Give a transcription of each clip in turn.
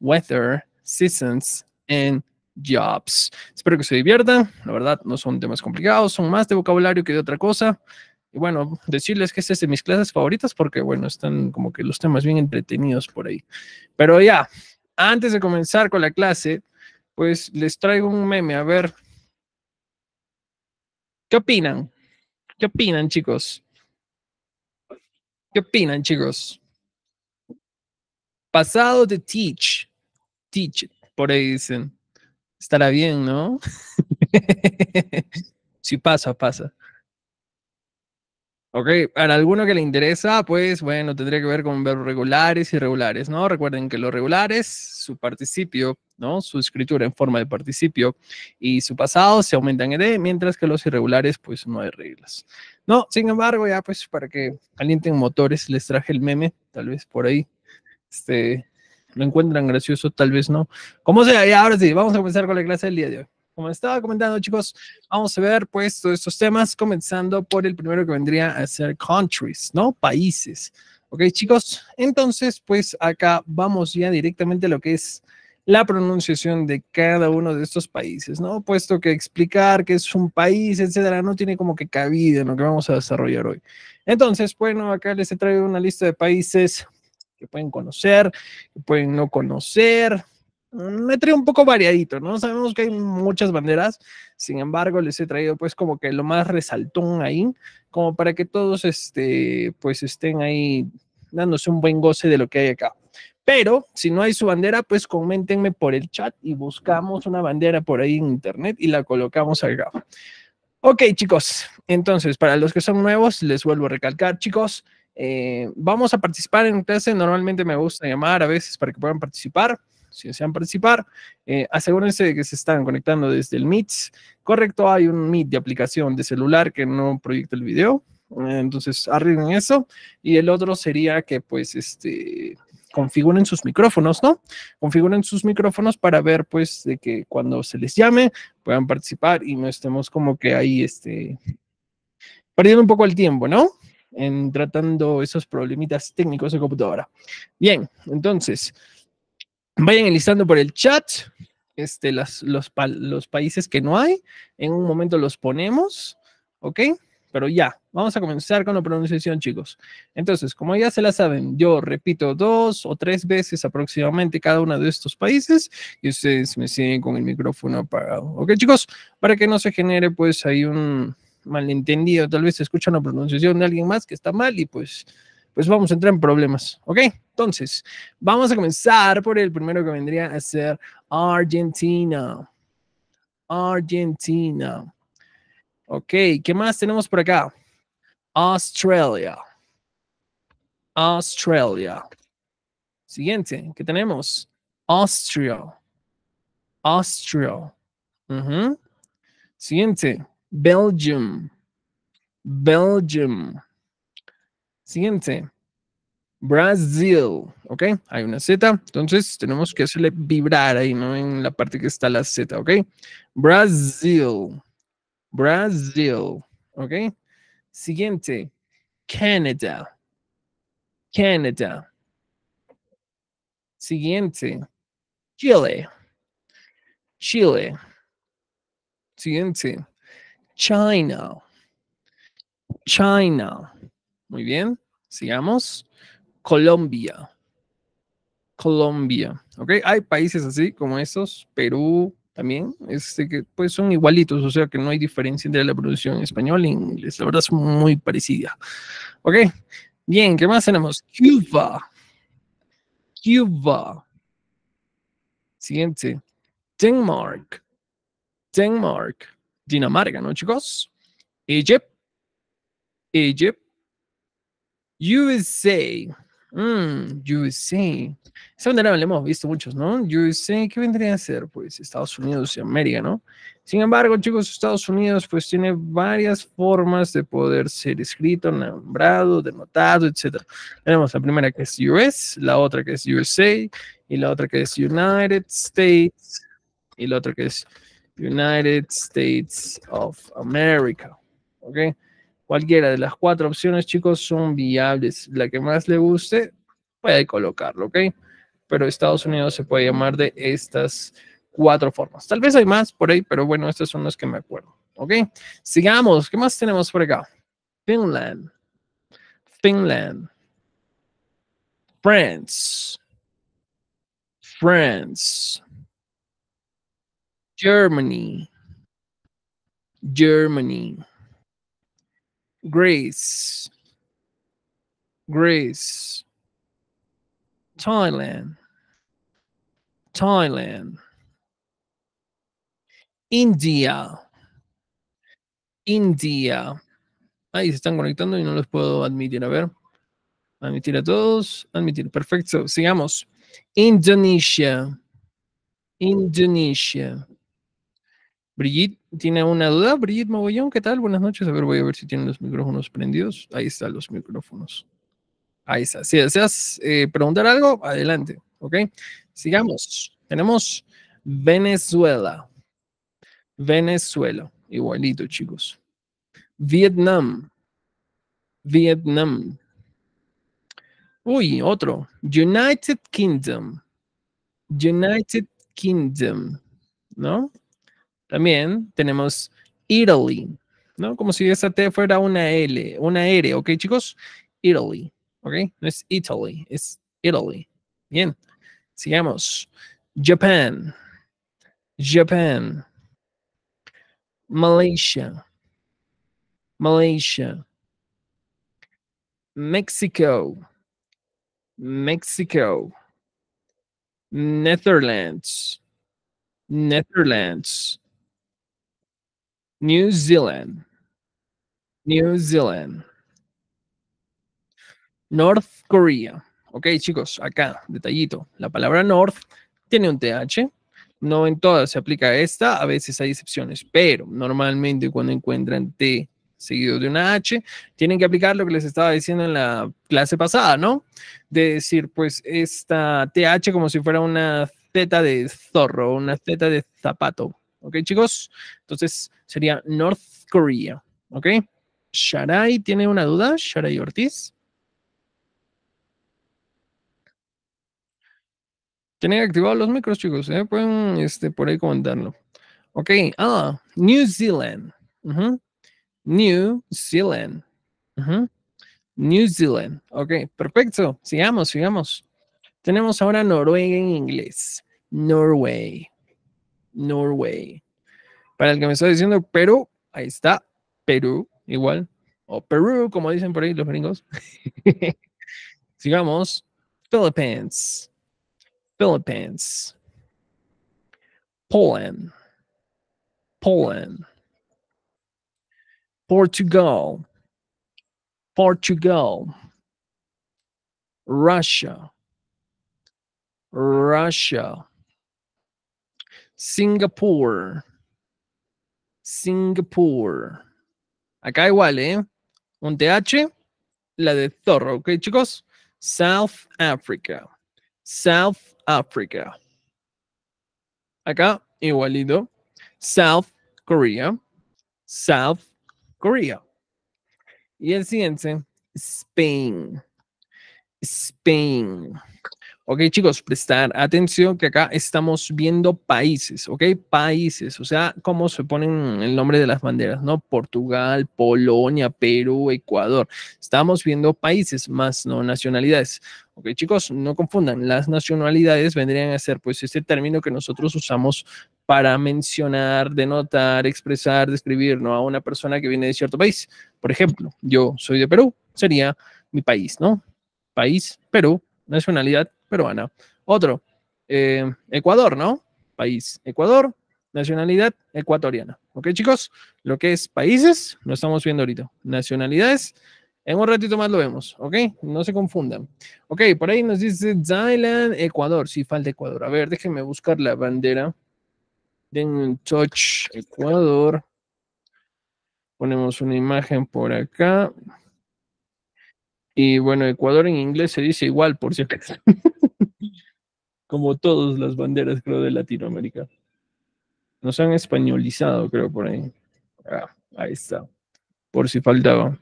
weather, seasons, and jobs. Espero que se diviertan. La verdad, no son temas complicados, son más de vocabulario que de otra cosa. Y bueno, decirles que este es de mis clases favoritas porque, bueno, están como que los temas bien entretenidos por ahí. Pero ya, antes de comenzar con la clase, pues les traigo un meme. A ver, ¿qué opinan? ¿Qué opinan, chicos? ¿Qué opinan, chicos? Pasado de teach. Teach, por ahí dicen. Estará bien, ¿no? si pasa, pasa. Ok, para alguno que le interesa, pues bueno, tendría que ver con verbos regulares y irregulares, ¿no? Recuerden que los regulares, su participio, ¿no? Su escritura en forma de participio y su pasado se aumentan en E, mientras que los irregulares, pues no hay reglas. No, sin embargo, ya pues para que alienten motores, les traje el meme, tal vez por ahí. Este, lo encuentran gracioso, tal vez no. Como sea, ya ahora sí, vamos a comenzar con la clase del día de hoy. Como estaba comentando, chicos, vamos a ver pues todos estos temas, comenzando por el primero que vendría a ser countries, ¿no? Países. Ok, chicos, entonces pues acá vamos ya directamente a lo que es la pronunciación de cada uno de estos países, ¿no? Puesto que explicar que es un país, etcétera, no tiene como que cabida en lo que vamos a desarrollar hoy. Entonces, bueno, acá les he traído una lista de países que pueden conocer, que pueden no conocer. Mm, me trae un poco variadito, ¿no? Sabemos que hay muchas banderas, sin embargo, les he traído pues como que lo más resaltón ahí, como para que todos este, pues estén ahí dándose un buen goce de lo que hay acá. Pero si no hay su bandera, pues coméntenme por el chat y buscamos una bandera por ahí en internet y la colocamos acá. Ok, chicos. Entonces, para los que son nuevos, les vuelvo a recalcar, chicos, eh, vamos a participar en clase, normalmente me gusta llamar a veces para que puedan participar, si desean participar. Eh, asegúrense de que se están conectando desde el Meet. Correcto, hay un Meet de aplicación de celular que no proyecta el video, eh, entonces arreglen eso. Y el otro sería que pues este configuren sus micrófonos, ¿no? Configuren sus micrófonos para ver, pues, de que cuando se les llame puedan participar y no estemos como que ahí, este, perdiendo un poco el tiempo, ¿no? en tratando esos problemitas técnicos de computadora. Bien, entonces, vayan enlistando por el chat este, las, los, los países que no hay. En un momento los ponemos, ¿ok? Pero ya, vamos a comenzar con la pronunciación, chicos. Entonces, como ya se la saben, yo repito dos o tres veces aproximadamente cada uno de estos países y ustedes me siguen con el micrófono apagado. ¿Ok, chicos? Para que no se genere pues ahí un, malentendido, tal vez se escucha una pronunciación de alguien más que está mal y pues, pues vamos a entrar en problemas, ¿ok? Entonces, vamos a comenzar por el primero que vendría a ser Argentina. Argentina. Ok, ¿qué más tenemos por acá? Australia. Australia. Siguiente, ¿qué tenemos? Austria. Austria. Siguiente. Belgium. Belgium. Siguiente. Brasil. ¿Ok? Hay una Z. Entonces tenemos que hacerle vibrar ahí, ¿no? En la parte que está la Z. ¿Ok? Brasil. Brasil. ¿Ok? Siguiente. Canada, Canada. Siguiente. Chile. Chile. Siguiente. China. China. Muy bien. Sigamos. Colombia. Colombia. ¿Ok? Hay países así como estos, Perú también, este, que pues son igualitos, o sea que no hay diferencia entre la producción en español e inglés. La verdad es muy parecida. ¿Ok? Bien, ¿qué más tenemos? Cuba. Cuba. Siguiente. Denmark. Denmark. Dinamarca, ¿no, chicos? Egypt, Egypt, USA, mm, USA. Esa bandera hemos visto muchos, ¿no? USA, ¿qué vendría a ser? Pues Estados Unidos y América, ¿no? Sin embargo, chicos, Estados Unidos pues tiene varias formas de poder ser escrito, nombrado, denotado, etc. Tenemos la primera que es US, la otra que es USA, y la otra que es United States, y la otra que es United States of America. ¿Ok? Cualquiera de las cuatro opciones, chicos, son viables. La que más le guste, puede colocarlo, ¿ok? Pero Estados Unidos se puede llamar de estas cuatro formas. Tal vez hay más por ahí, pero bueno, estas son las que me acuerdo, ¿ok? Sigamos. ¿Qué más tenemos por acá? Finland. Finland. France. France. Germany, Germany, Greece, Greece, Thailand, Thailand, India, India. Ahí se están conectando y no los puedo admitir. A ver. Admitir a todos. Admitir. Perfecto. Sigamos. Indonesia. Indonesia. Brigitte tiene una duda. Brigitte Mogollón, ¿qué tal? Buenas noches. A ver, voy a ver si tienen los micrófonos prendidos. Ahí están los micrófonos. Ahí está. Si deseas eh, preguntar algo, adelante. ¿Ok? Sigamos. Tenemos Venezuela. Venezuela. Igualito, chicos. Vietnam. Vietnam. Uy, otro. United Kingdom. United Kingdom. ¿No? También tenemos Italy, ¿no? Como si esa T fuera una L, una R, ¿ok, chicos? Italy, ¿ok? No es Italy, es Italy. Bien, sigamos. Japan, Japan, Malaysia, Malaysia, Mexico, Mexico, Netherlands, Netherlands, New Zealand. New Zealand. North Korea. Ok, chicos, acá, detallito. La palabra North tiene un TH. No en todas se aplica esta, a veces hay excepciones, pero normalmente cuando encuentran T seguido de una H, tienen que aplicar lo que les estaba diciendo en la clase pasada, ¿no? De decir, pues esta TH como si fuera una Z de zorro, una Z de zapato, ¿ok chicos? Entonces sería North Korea, ¿ok? Sharai tiene una duda, Sharai Ortiz. Tienen activados los micros, chicos, ¿eh? pueden este, por ahí comentarlo. Ok, ah, New Zealand. New Zealand. New Zealand. Ok, perfecto. Sigamos, sigamos. Tenemos ahora Noruega en inglés. Norway. Norway. Para el que me está diciendo Perú, ahí está, Perú, igual. O Perú, como dicen por ahí los gringos. Sigamos. Philippines. Philippines. Poland. Poland. Portugal. Portugal. Russia. Russia. Singapur. Singapur. Acá igual, ¿eh? Un TH, la de zorro, ¿ok, chicos? South Africa. South Africa. Acá, igualito. South Korea. South Korea. Y el siguiente, Spain. Spain. Ok, chicos, prestar atención que acá estamos viendo países, ok, países, o sea, cómo se ponen el nombre de las banderas, ¿no? Portugal, Polonia, Perú, Ecuador. Estamos viendo países más no nacionalidades. Ok, chicos, no confundan, las nacionalidades vendrían a ser pues este término que nosotros usamos para mencionar, denotar, expresar, describir, ¿no? A una persona que viene de cierto país. Por ejemplo, yo soy de Perú, sería mi país, ¿no? País, Perú, nacionalidad peruana. Otro, eh, Ecuador, ¿no? País, Ecuador, nacionalidad ecuatoriana. ¿Ok, chicos? Lo que es países, lo estamos viendo ahorita. Nacionalidades, en un ratito más lo vemos, ¿ok? No se confundan. Ok, por ahí nos dice Thailand, Ecuador. Sí, falta Ecuador. A ver, déjenme buscar la bandera. Den touch Ecuador. Ponemos una imagen por acá. Y bueno, Ecuador en inglés se dice igual, por cierto. Como todas las banderas, creo, de Latinoamérica. Nos han españolizado, creo, por ahí. Ah, ahí está. Por si faltaba.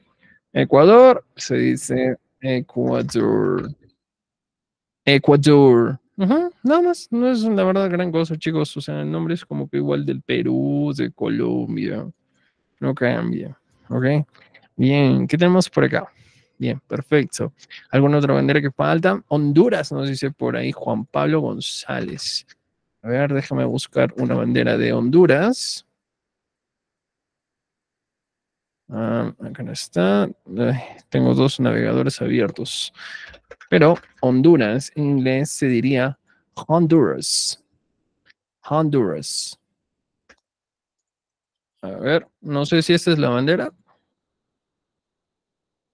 Ecuador se dice Ecuador. Ecuador. Nada más, no es la verdad gran cosa, chicos. O sea, el nombre es como que igual del Perú, de Colombia. No cambia. ¿Ok? Bien, ¿qué tenemos por acá? Bien, perfecto. ¿Alguna otra bandera que falta? Honduras, nos dice por ahí Juan Pablo González. A ver, déjame buscar una bandera de Honduras. Ah, acá no está. tengo dos navegadores abiertos. Pero Honduras, en inglés se diría Honduras. Honduras. A ver, no sé si esta es la bandera.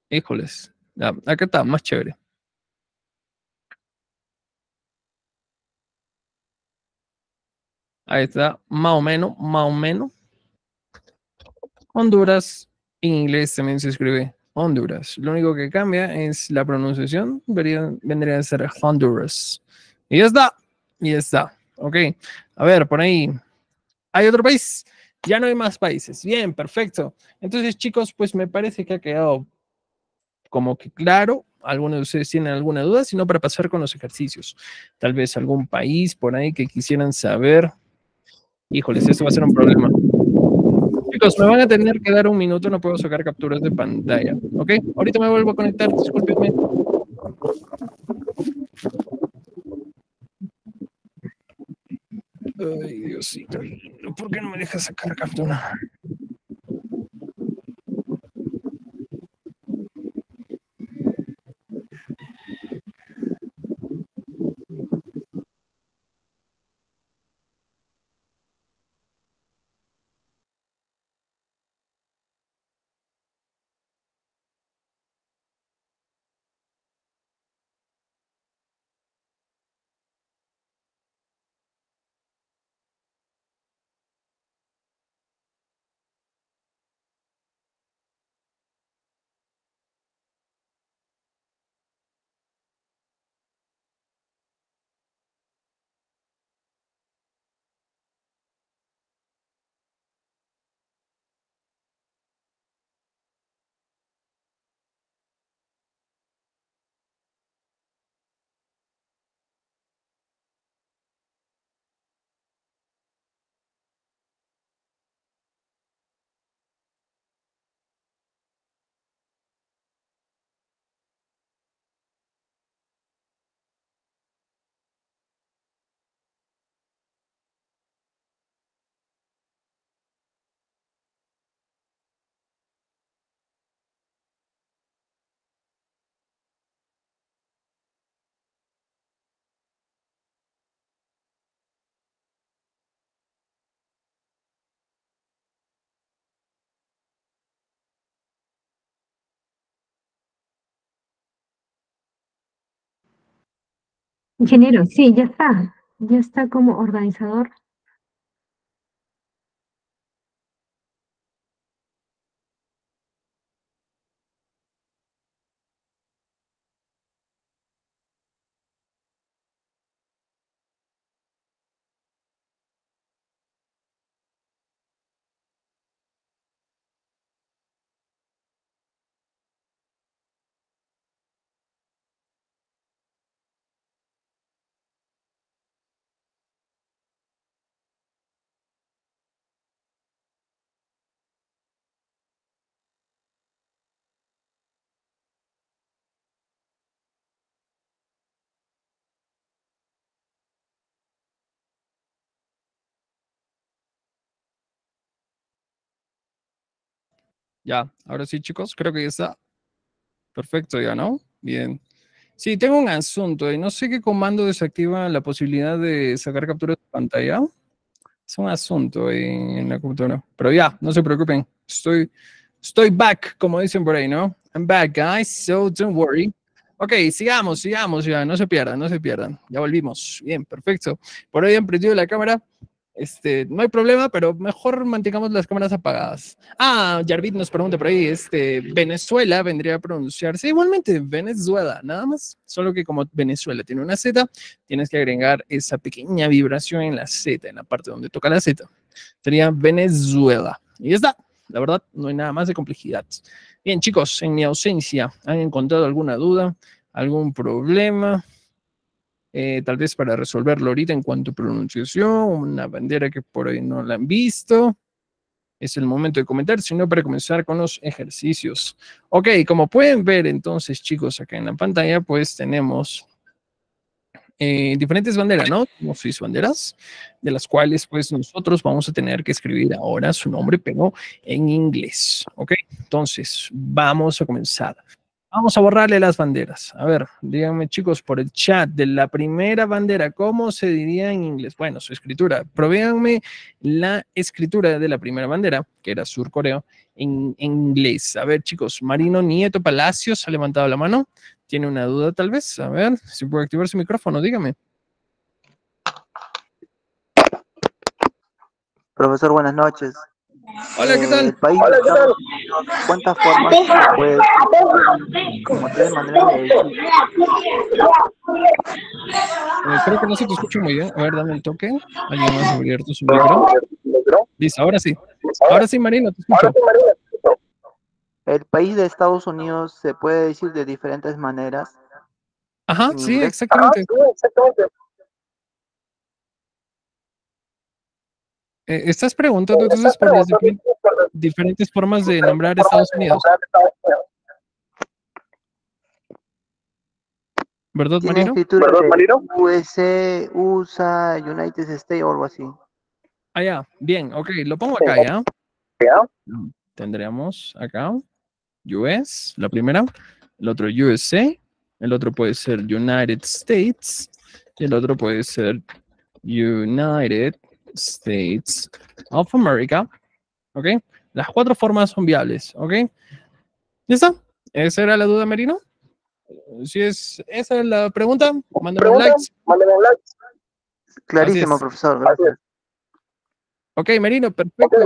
Híjoles, acá está, más chévere. Ahí está, más o menos, más o menos. Honduras, en inglés también se escribe Honduras. Lo único que cambia es la pronunciación, vendría, vendría a ser Honduras. Y ya está, y ya está. Ok, a ver, por ahí. ¿Hay otro país? Ya no hay más países. Bien, perfecto. Entonces, chicos, pues me parece que ha quedado como que claro, algunos de ustedes tienen alguna duda, sino para pasar con los ejercicios. Tal vez algún país por ahí que quisieran saber. Híjoles, esto va a ser un problema. Chicos, me van a tener que dar un minuto, no puedo sacar capturas de pantalla. ¿Ok? Ahorita me vuelvo a conectar, discúlpenme. Ay, Diosito, ¿por qué no me deja sacar captura? Ingeniero, sí, ya está. Ya está como organizador. Ya, ahora sí, chicos, creo que ya está. Perfecto, ya, ¿no? Bien. Sí, tengo un asunto y no sé qué comando desactiva la posibilidad de sacar captura de pantalla. Es un asunto en la computadora. Pero ya, no se preocupen. Estoy, estoy back, como dicen por ahí, ¿no? I'm back, guys, so don't worry. Ok, sigamos, sigamos, ya, no se pierdan, no se pierdan. Ya volvimos. Bien, perfecto. Por ahí han prendido la cámara. Este, no hay problema, pero mejor mantengamos las cámaras apagadas. Ah, Jarvid nos pregunta por ahí, este, Venezuela vendría a pronunciarse igualmente Venezuela, nada más, solo que como Venezuela tiene una Z, tienes que agregar esa pequeña vibración en la Z, en la parte donde toca la Z. Sería Venezuela. Y ya está, la verdad, no hay nada más de complejidad. Bien, chicos, en mi ausencia, ¿han encontrado alguna duda, algún problema? Eh, tal vez para resolverlo ahorita en cuanto a pronunciación, una bandera que por ahí no la han visto. Es el momento de comentar, sino para comenzar con los ejercicios. Ok, como pueden ver entonces, chicos, acá en la pantalla, pues tenemos eh, diferentes banderas, ¿no? Tenemos seis banderas, de las cuales pues nosotros vamos a tener que escribir ahora su nombre, pero en inglés, ¿ok? Entonces, vamos a comenzar. Vamos a borrarle las banderas. A ver, díganme chicos por el chat de la primera bandera, ¿cómo se diría en inglés? Bueno, su escritura. Provéanme la escritura de la primera bandera, que era surcoreo, en, en inglés. A ver chicos, Marino Nieto Palacios ha levantado la mano. ¿Tiene una duda tal vez? A ver, si puede activar su micrófono, dígame. Profesor, buenas noches. Hola, ¿qué eh, tal? Hola, ¿qué tal? ¿Cuántas formas puedes como tres maneras creo eh, que no se te escucha muy bien. A ver, dame el toque. Alguien más abierto su micro. Listo, ahora sí. Ahora sí, Marino, te escucho. El país de Estados Unidos se puede decir de diferentes maneras. Ajá, sí, exactamente. Ajá, sí, exactamente. Eh, estás preguntando entonces por las diferentes formas de nombrar Estados Unidos. ¿Verdad, Marino? ¿Verdad, Marino? US, USA, United States o algo así. Ah, ya. Bien, ok. Lo pongo acá, ¿ya? ¿Ya? Tendríamos acá US, la primera. El otro USA. El otro puede ser United States. Y el otro puede ser United States of America. ¿Ok? Las cuatro formas son viables. ¿Ok? ¿Listo? ¿Esa era la duda, Merino? Si es esa es la pregunta, mándame un like. Mándame Clarísimo, profesor. Gracias. Ok, Merino, perfecto.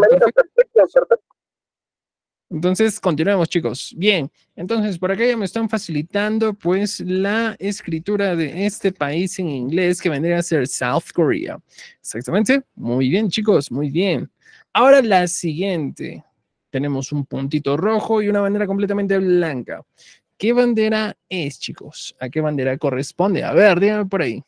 Entonces, continuemos, chicos. Bien, entonces por acá ya me están facilitando pues la escritura de este país en inglés que vendría a ser South Korea. Exactamente. Muy bien, chicos, muy bien. Ahora la siguiente. Tenemos un puntito rojo y una bandera completamente blanca. ¿Qué bandera es, chicos? ¿A qué bandera corresponde? A ver, díganme por ahí.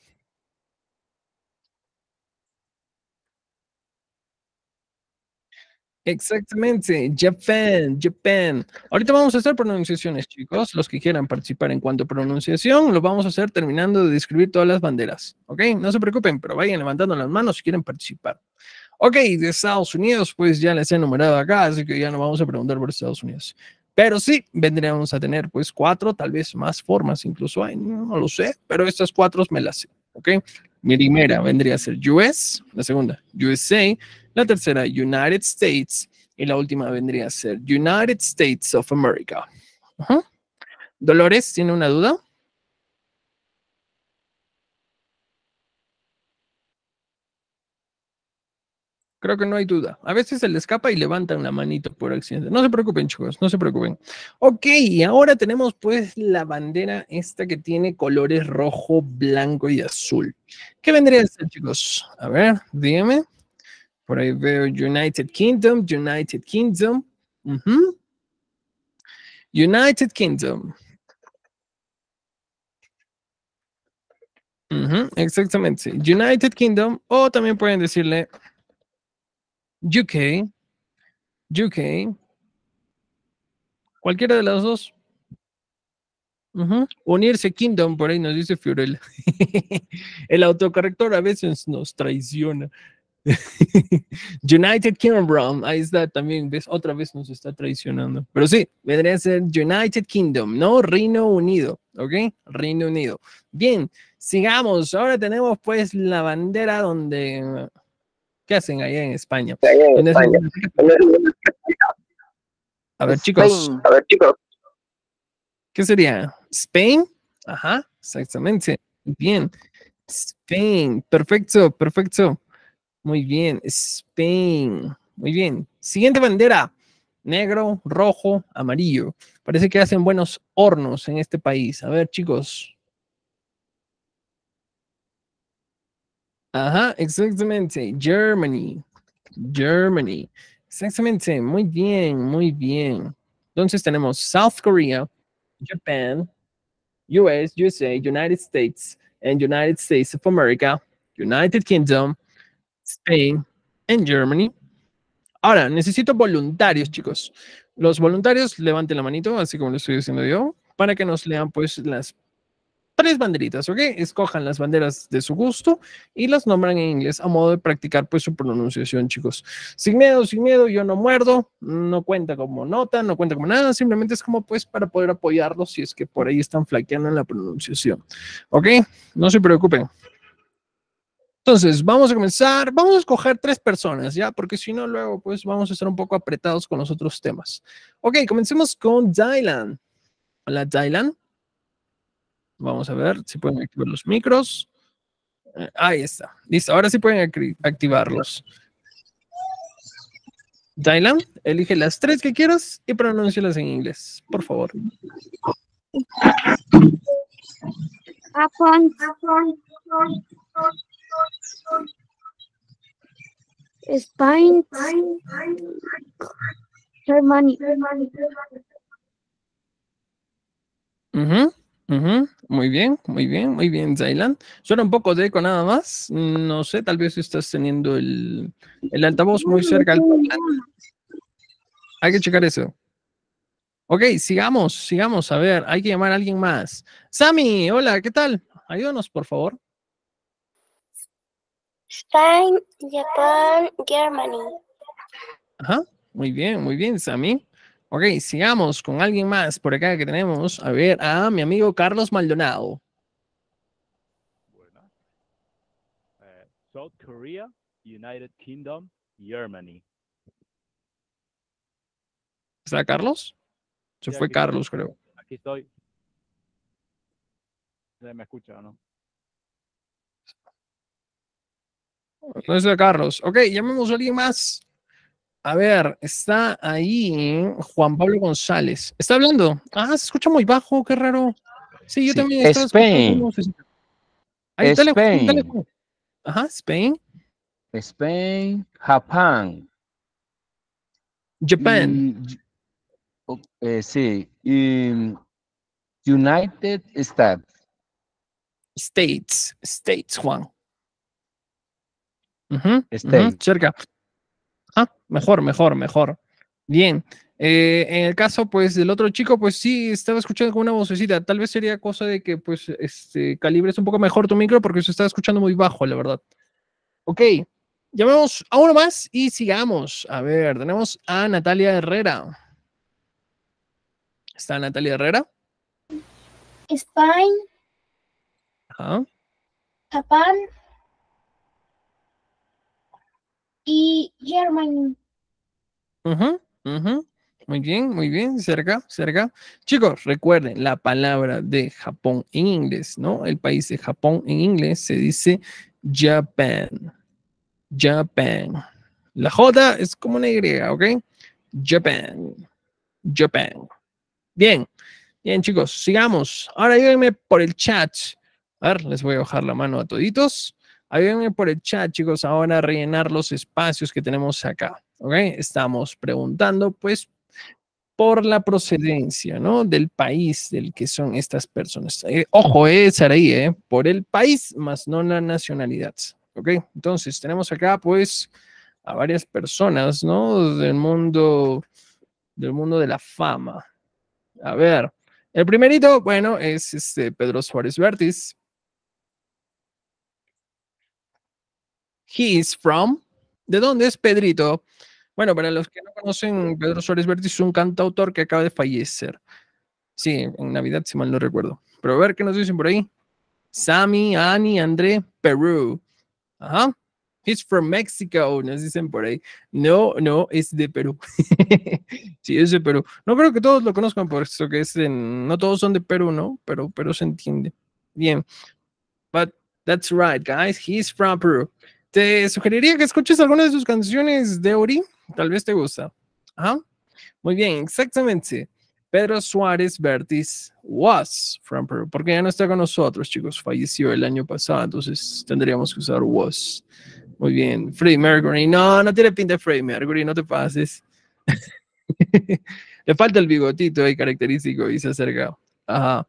Exactamente, Japan, Japan. Ahorita vamos a hacer pronunciaciones, chicos. Los que quieran participar en cuanto a pronunciación, lo vamos a hacer terminando de describir todas las banderas. ¿Ok? No se preocupen, pero vayan levantando las manos si quieren participar. Ok, de Estados Unidos, pues ya les he enumerado acá, así que ya no vamos a preguntar por Estados Unidos. Pero sí, vendríamos a tener pues cuatro, tal vez más formas, incluso hay, no lo sé, pero estas cuatro me las sé. ¿Ok? Mi primera vendría a ser US, la segunda USA, la tercera, United States. Y la última vendría a ser United States of America. Dolores, ¿tiene una duda? Creo que no hay duda. A veces se le escapa y levantan la manito por accidente. No se preocupen, chicos, no se preocupen. Ok, ahora tenemos pues la bandera esta que tiene colores rojo, blanco y azul. ¿Qué vendría a ser, chicos? A ver, dígame. Por ahí veo United Kingdom, United Kingdom. United Kingdom. exactamente. United Kingdom o también pueden decirle UK, UK, cualquiera de las dos. Unirse Kingdom, por ahí nos dice Fiorella. El autocorrector a veces nos traiciona. United Kingdom, ahí está también, ves, otra vez nos está traicionando. Pero sí, vendría a ser United Kingdom, no Reino Unido, ¿ok? Reino Unido. Bien, sigamos. Ahora tenemos pues la bandera donde... ¿Qué hacen allá en España? en España. A ver, chicos. A ver, chicos. ¿Qué sería? ¿Spain? Ajá, exactamente. Bien. Spain, perfecto, perfecto. Muy bien, Spain. Muy bien. Siguiente bandera. Negro, rojo, amarillo. Parece que hacen buenos hornos en este país. A ver, chicos. Ajá, exactamente. Germany. Germany. Exactamente. Muy bien, muy bien. Entonces tenemos South Korea, Japan, US, USA, United States, and United States of America, United Kingdom, Spain, and Germany. Ahora, necesito voluntarios, chicos. Los voluntarios, levanten la manito, así como lo estoy diciendo yo, para que nos lean pues las tres banderitas, ¿ok? Escojan las banderas de su gusto y las nombran en inglés a modo de practicar pues su pronunciación, chicos. Sin miedo, sin miedo, yo no muerdo, no cuenta como nota, no cuenta como nada, simplemente es como pues para poder apoyarlos si es que por ahí están flaqueando en la pronunciación, ¿ok? No se preocupen. Entonces, vamos a comenzar. Vamos a escoger tres personas, ¿ya? Porque si no, luego, pues vamos a estar un poco apretados con los otros temas. Ok, comencemos con Dylan. Hola, Dylan. Vamos a ver si pueden activar los micros. Eh, ahí está. Listo, ahora sí pueden activarlos. Dylan, elige las tres que quieras y pronúncialas en inglés, por favor. Spain, Germany. Muy bien, muy bien, muy bien, Zaylan. Suena un poco de eco nada más. No sé, tal vez estás teniendo el, el altavoz muy cerca Hay que checar eso. Ok, sigamos, sigamos. A ver, hay que llamar a alguien más. Sammy, hola, ¿qué tal? Ayúdanos, por favor. Spain, Japón, Germany. Ajá, muy bien, muy bien, Sammy. Ok, sigamos con alguien más por acá que tenemos. A ver, a mi amigo Carlos Maldonado. Eh, South Korea, United Kingdom, Germany. ¿Está Carlos? Se fue Carlos, creo. Aquí estoy. ¿Me escucha o no? No Carlos. Ok, llamemos a alguien más. A ver, está ahí Juan Pablo González. ¿Está hablando? Ah, se escucha muy bajo, qué raro. Sí, yo también estaba Spain. Ahí está Spain. Ajá, Spain. Spain, Japón. Japan. Eh, sí, United States. States, States, Juan. Uh cerca. Ah, mejor, mejor, mejor. Bien. Eh, en el caso, pues, del otro chico, pues sí, estaba escuchando con una vocecita. Tal vez sería cosa de que, pues, este, calibres un poco mejor tu micro porque se estaba escuchando muy bajo, la verdad. Ok, llamemos a uno más y sigamos. A ver, tenemos a Natalia Herrera. ¿Está Natalia Herrera? Spain. Ajá y German. Muy bien, muy bien, cerca, cerca. Chicos, recuerden la palabra de Japón en inglés, ¿no? El país de Japón en inglés se dice Japan. Japan. La J es como una Y, ¿ok? Japan. Japan. Bien, bien, chicos, sigamos. Ahora díganme por el chat. A ver, les voy a bajar la mano a toditos ven por el chat, chicos, ahora a rellenar los espacios que tenemos acá. ¿Ok? Estamos preguntando, pues, por la procedencia, ¿no? Del país del que son estas personas. Eh, ojo, es eh, ¿eh? Por el país, más no la nacionalidad. ¿Ok? Entonces, tenemos acá, pues, a varias personas, ¿no? Del mundo, del mundo de la fama. A ver, el primerito, bueno, es este Pedro Suárez Vértiz, He is from. ¿De dónde es Pedrito? Bueno, para los que no conocen, Pedro Suárez Vértiz es un cantautor que acaba de fallecer. Sí, en Navidad, si mal no recuerdo. Pero a ver qué nos dicen por ahí. Sammy, Annie, André, Perú. Ajá. He's from Mexico, nos dicen por ahí. No, no, es de Perú. sí, es de Perú. No creo que todos lo conozcan por eso, que es en, no todos son de Perú, ¿no? Pero, pero se entiende. Bien. But that's right, guys. He's from Peru. Te sugeriría que escuches alguna de sus canciones de Ori, tal vez te gusta. ¿Ah? Muy bien, exactamente. Pedro Suárez Vertiz was from Peru, porque ya no está con nosotros, chicos, falleció el año pasado, entonces tendríamos que usar was. Muy bien, Freddie Mercury, no, no tiene pinta de Freddie Mercury, no te pases. Le falta el bigotito ahí característico y se acerca. Ajá,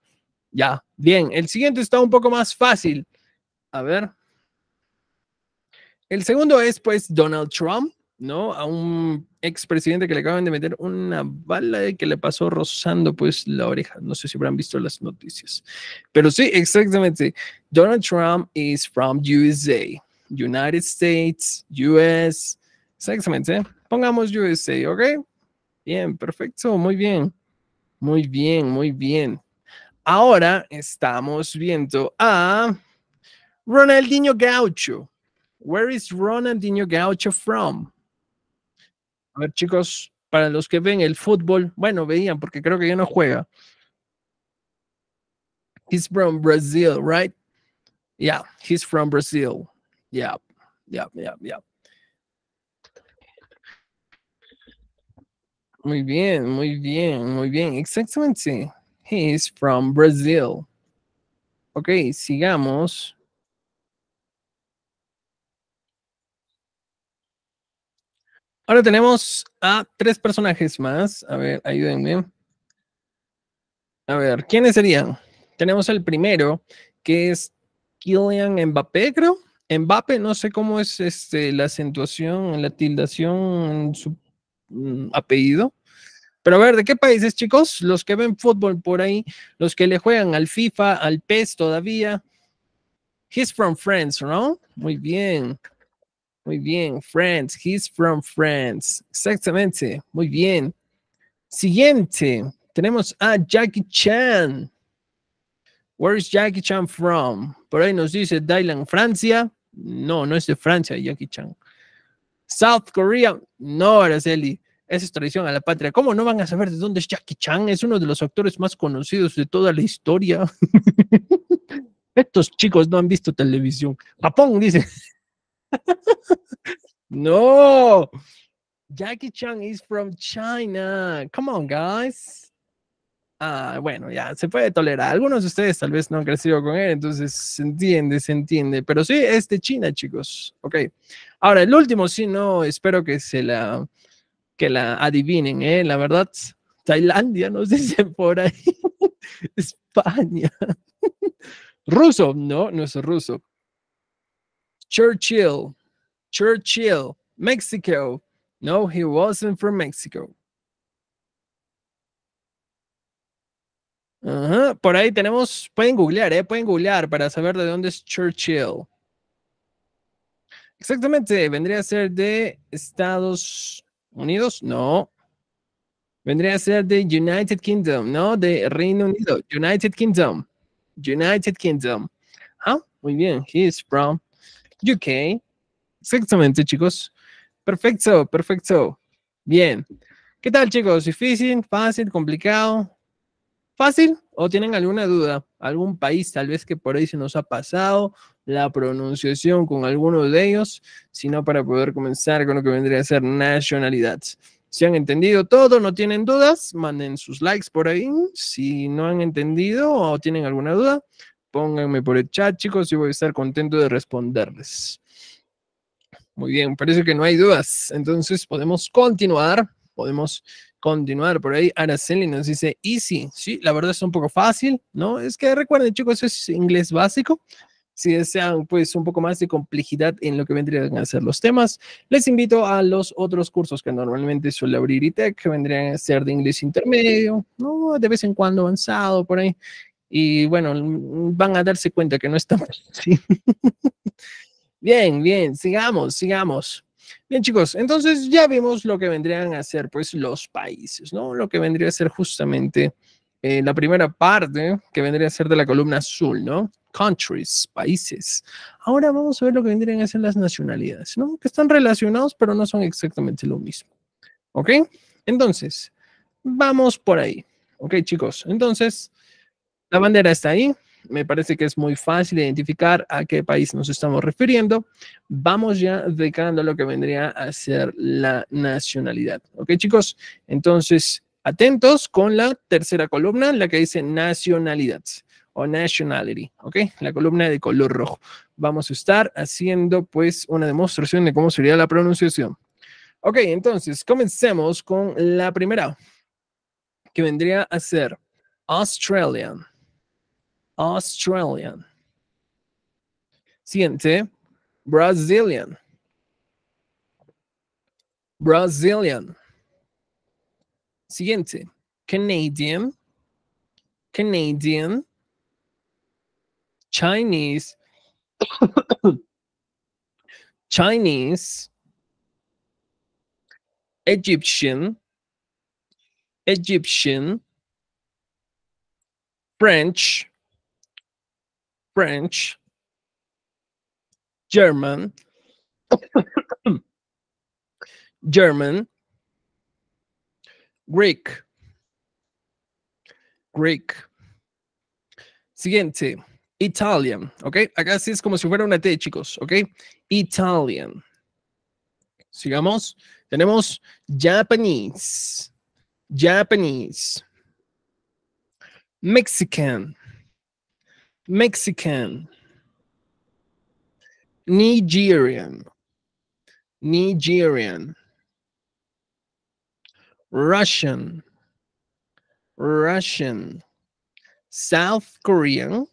ya, bien, el siguiente está un poco más fácil. A ver, el segundo es pues Donald Trump, ¿no? A un expresidente que le acaban de meter una bala que le pasó rozando pues la oreja. No sé si habrán visto las noticias. Pero sí, exactamente. Donald Trump is from USA. United States, US. Exactamente. ¿eh? Pongamos USA, ¿ok? Bien, perfecto, muy bien. Muy bien, muy bien. Ahora estamos viendo a Ronaldinho Gaucho. Where is Ronaldinho Gaucho from? A ver, chicos, para los que ven el fútbol, bueno, veían porque creo que ya no juega. He's from Brazil, right? Yeah, he's from Brazil. Yeah, yeah, yeah, yeah. Muy bien, muy bien, muy bien. Exactamente. He's from Brazil. Ok, sigamos. Ahora tenemos a tres personajes más. A ver, ayúdenme. A ver, ¿quiénes serían? Tenemos el primero, que es Killian Mbappé, creo. Mbappé, no sé cómo es este, la acentuación, la tildación su mm, apellido. Pero a ver, ¿de qué países, chicos? Los que ven fútbol por ahí, los que le juegan al FIFA, al PES todavía. He's from France, ¿no? Muy bien. Muy bien, friends. He's from France. Exactamente. Muy bien. Siguiente. Tenemos a Jackie Chan. Where is Jackie Chan from? Por ahí nos dice Dylan, Francia. No, no es de Francia, Jackie Chan. South Korea. No, Araceli. Esa es tradición a la patria. ¿Cómo no van a saber de dónde es Jackie Chan? Es uno de los actores más conocidos de toda la historia. Estos chicos no han visto televisión. Japón, dice no, Jackie Chan is from China. Come on, guys. Ah, bueno, ya se puede tolerar. Algunos de ustedes tal vez no han crecido con él, entonces se entiende, se entiende. Pero sí, es de China, chicos. Ok. Ahora, el último, sí, no, espero que se la, que la adivinen, ¿eh? La verdad, Tailandia, nos dice por ahí. España. ruso, no, no es ruso. Churchill, Churchill, Mexico. No, he wasn't from Mexico. Por ahí tenemos, pueden googlear, ¿eh? pueden googlear para saber de dónde es Churchill. Exactamente, vendría a ser de Estados Unidos, no. Vendría a ser de United Kingdom, no, de Reino Unido, United Kingdom, United Kingdom. Ah, muy bien, he from UK. Exactamente, chicos. Perfecto, perfecto. Bien. ¿Qué tal, chicos? ¿Difícil, fácil, complicado? ¿Fácil? ¿O tienen alguna duda? ¿Algún país tal vez que por ahí se nos ha pasado la pronunciación con alguno de ellos? Sino para poder comenzar con lo que vendría a ser nacionalidad. Si han entendido todo, no tienen dudas, manden sus likes por ahí. Si no han entendido o tienen alguna duda, Pónganme por el chat, chicos, y voy a estar contento de responderles. Muy bien, parece que no hay dudas. Entonces podemos continuar. Podemos continuar por ahí. Araceli nos dice easy. Sí, la verdad es un poco fácil, ¿no? Es que recuerden, chicos, es inglés básico. Si desean, pues, un poco más de complejidad en lo que vendrían a ser los temas, les invito a los otros cursos que normalmente suele abrir ITEC, que vendrían a ser de inglés intermedio, ¿no? De vez en cuando avanzado, por ahí. Y bueno, mm, van a darse cuenta que no estamos bien, bien, sigamos, sigamos. Bien, chicos, entonces ya vimos lo que vendrían a ser pues los países, ¿no? Lo que vendría a ser justamente eh, la primera parte que vendría a ser de la columna azul, ¿no? Countries, países. Ahora vamos a ver lo que vendrían a ser las nacionalidades, ¿no? Que están relacionados, pero no son exactamente lo mismo. ¿Ok? Entonces, vamos por ahí. ¿Ok, chicos? Entonces, la bandera está ahí. Me parece que es muy fácil identificar a qué país nos estamos refiriendo. Vamos ya decando lo que vendría a ser la nacionalidad. ¿Ok, chicos? Entonces, atentos con la tercera columna, la que dice nacionalidad o nationality, ¿ok? La columna de color rojo. Vamos a estar haciendo pues una demostración de cómo sería la pronunciación. Ok, entonces comencemos con la primera, que vendría a ser Australian. Australian. Siguiente, Brazilian. Brazilian. Siguiente, Canadian. Canadian. Chinese. Chinese. Egyptian. Egyptian. French. French, German, German, Greek, Greek. Siguiente, Italian, ¿ok? Acá sí es como si fuera una T, chicos, ¿ok? Italian. Sigamos. Tenemos Japanese, Japanese, Mexican, Mexican, Nigerian, Nigerian, Russian, Russian, South Korean,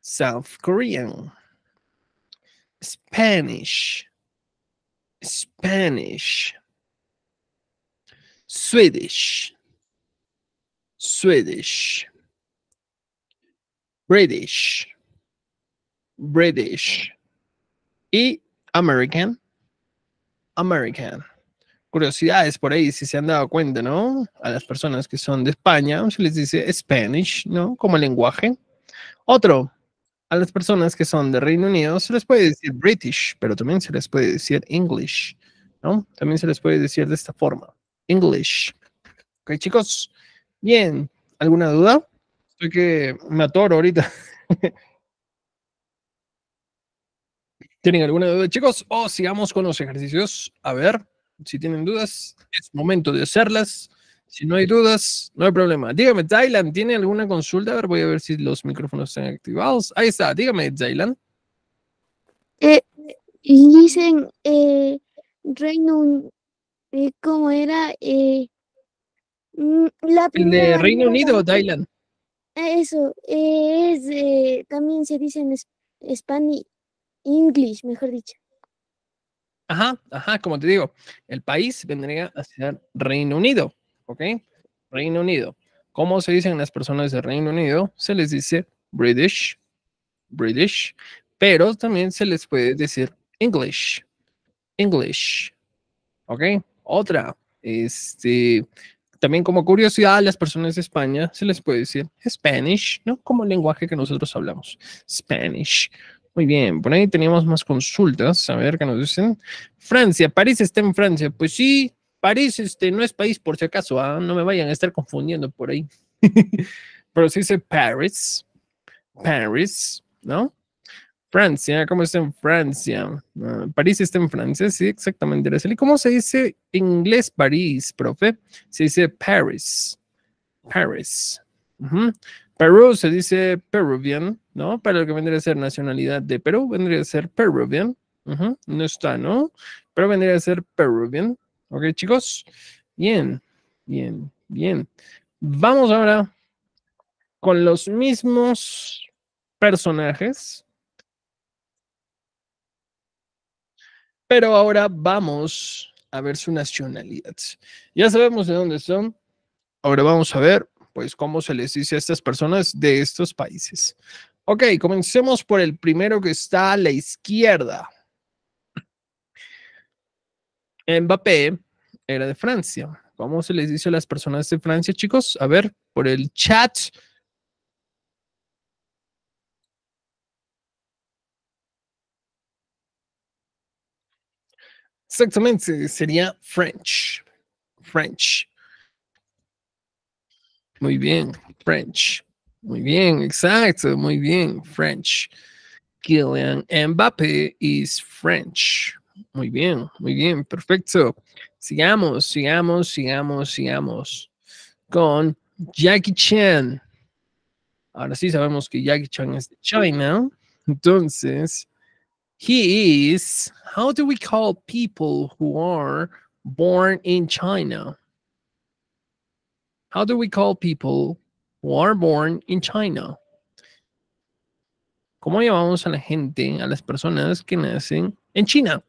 South Korean, Spanish, Spanish, Swedish, Swedish. British, British y American, American. Curiosidades por ahí, si se han dado cuenta, ¿no? A las personas que son de España se les dice Spanish, ¿no? Como lenguaje. Otro, a las personas que son de Reino Unido se les puede decir British, pero también se les puede decir English, ¿no? También se les puede decir de esta forma, English. Ok, chicos, bien, ¿alguna duda? que me atoro ahorita. ¿Tienen alguna duda, chicos? O sigamos con los ejercicios. A ver, si tienen dudas, es momento de hacerlas. Si no hay dudas, no hay problema. Dígame, Dylan, ¿tiene alguna consulta? A ver, voy a ver si los micrófonos están activados. Ahí está, dígame, Dylan. Eh, dicen, eh, Reino, eh, ¿cómo era? Eh, mm, la de Reino Unido o Ah, eso, eh, es, también se dice en Spanish, English, mejor dicho. Ajá, ajá, como te digo, el país vendría a ser Reino Unido, ¿ok? Reino Unido. ¿Cómo se dicen las personas de Reino Unido? Se les dice British, British, pero también se les puede decir English, English, ¿ok? Otra, este, también como curiosidad, a las personas de España se les puede decir Spanish, ¿no? Como el lenguaje que nosotros hablamos. Spanish. Muy bien, por ahí teníamos más consultas. A ver qué nos dicen. Francia, París está en Francia. Pues sí, París este, no es país por si acaso. Ah, no me vayan a estar confundiendo por ahí. Pero sí dice Paris. Paris, ¿no? Francia, ¿cómo está en Francia? Ah, París está en Francia, sí, exactamente, ¿Y ¿Cómo se dice en inglés París, profe? Se dice Paris. Paris. Perú se dice Peruvian, ¿no? Para lo que vendría a ser nacionalidad de Perú, vendría a ser Peruvian. No está, ¿no? Pero vendría a ser Peruvian. ¿Ok, chicos? Bien, bien, bien. Vamos ahora con los mismos personajes, Pero ahora vamos a ver su nacionalidad. Ya sabemos de dónde son. Ahora vamos a ver, pues, cómo se les dice a estas personas de estos países. Ok, comencemos por el primero que está a la izquierda. Mbappé era de Francia. ¿Cómo se les dice a las personas de Francia, chicos? A ver, por el chat. Exactamente, sería French. French. Muy bien, French. Muy bien, exacto, muy bien, French. Kylian Mbappé is French. Muy bien, muy bien, perfecto. Sigamos, sigamos, sigamos, sigamos con Jackie Chan. Ahora sí sabemos que Jackie Chan es de China. Entonces, he is how do we call people who are born in China? How do we call people who are born in China? ¿Cómo llamamos a la gente, a las personas que nacen en China?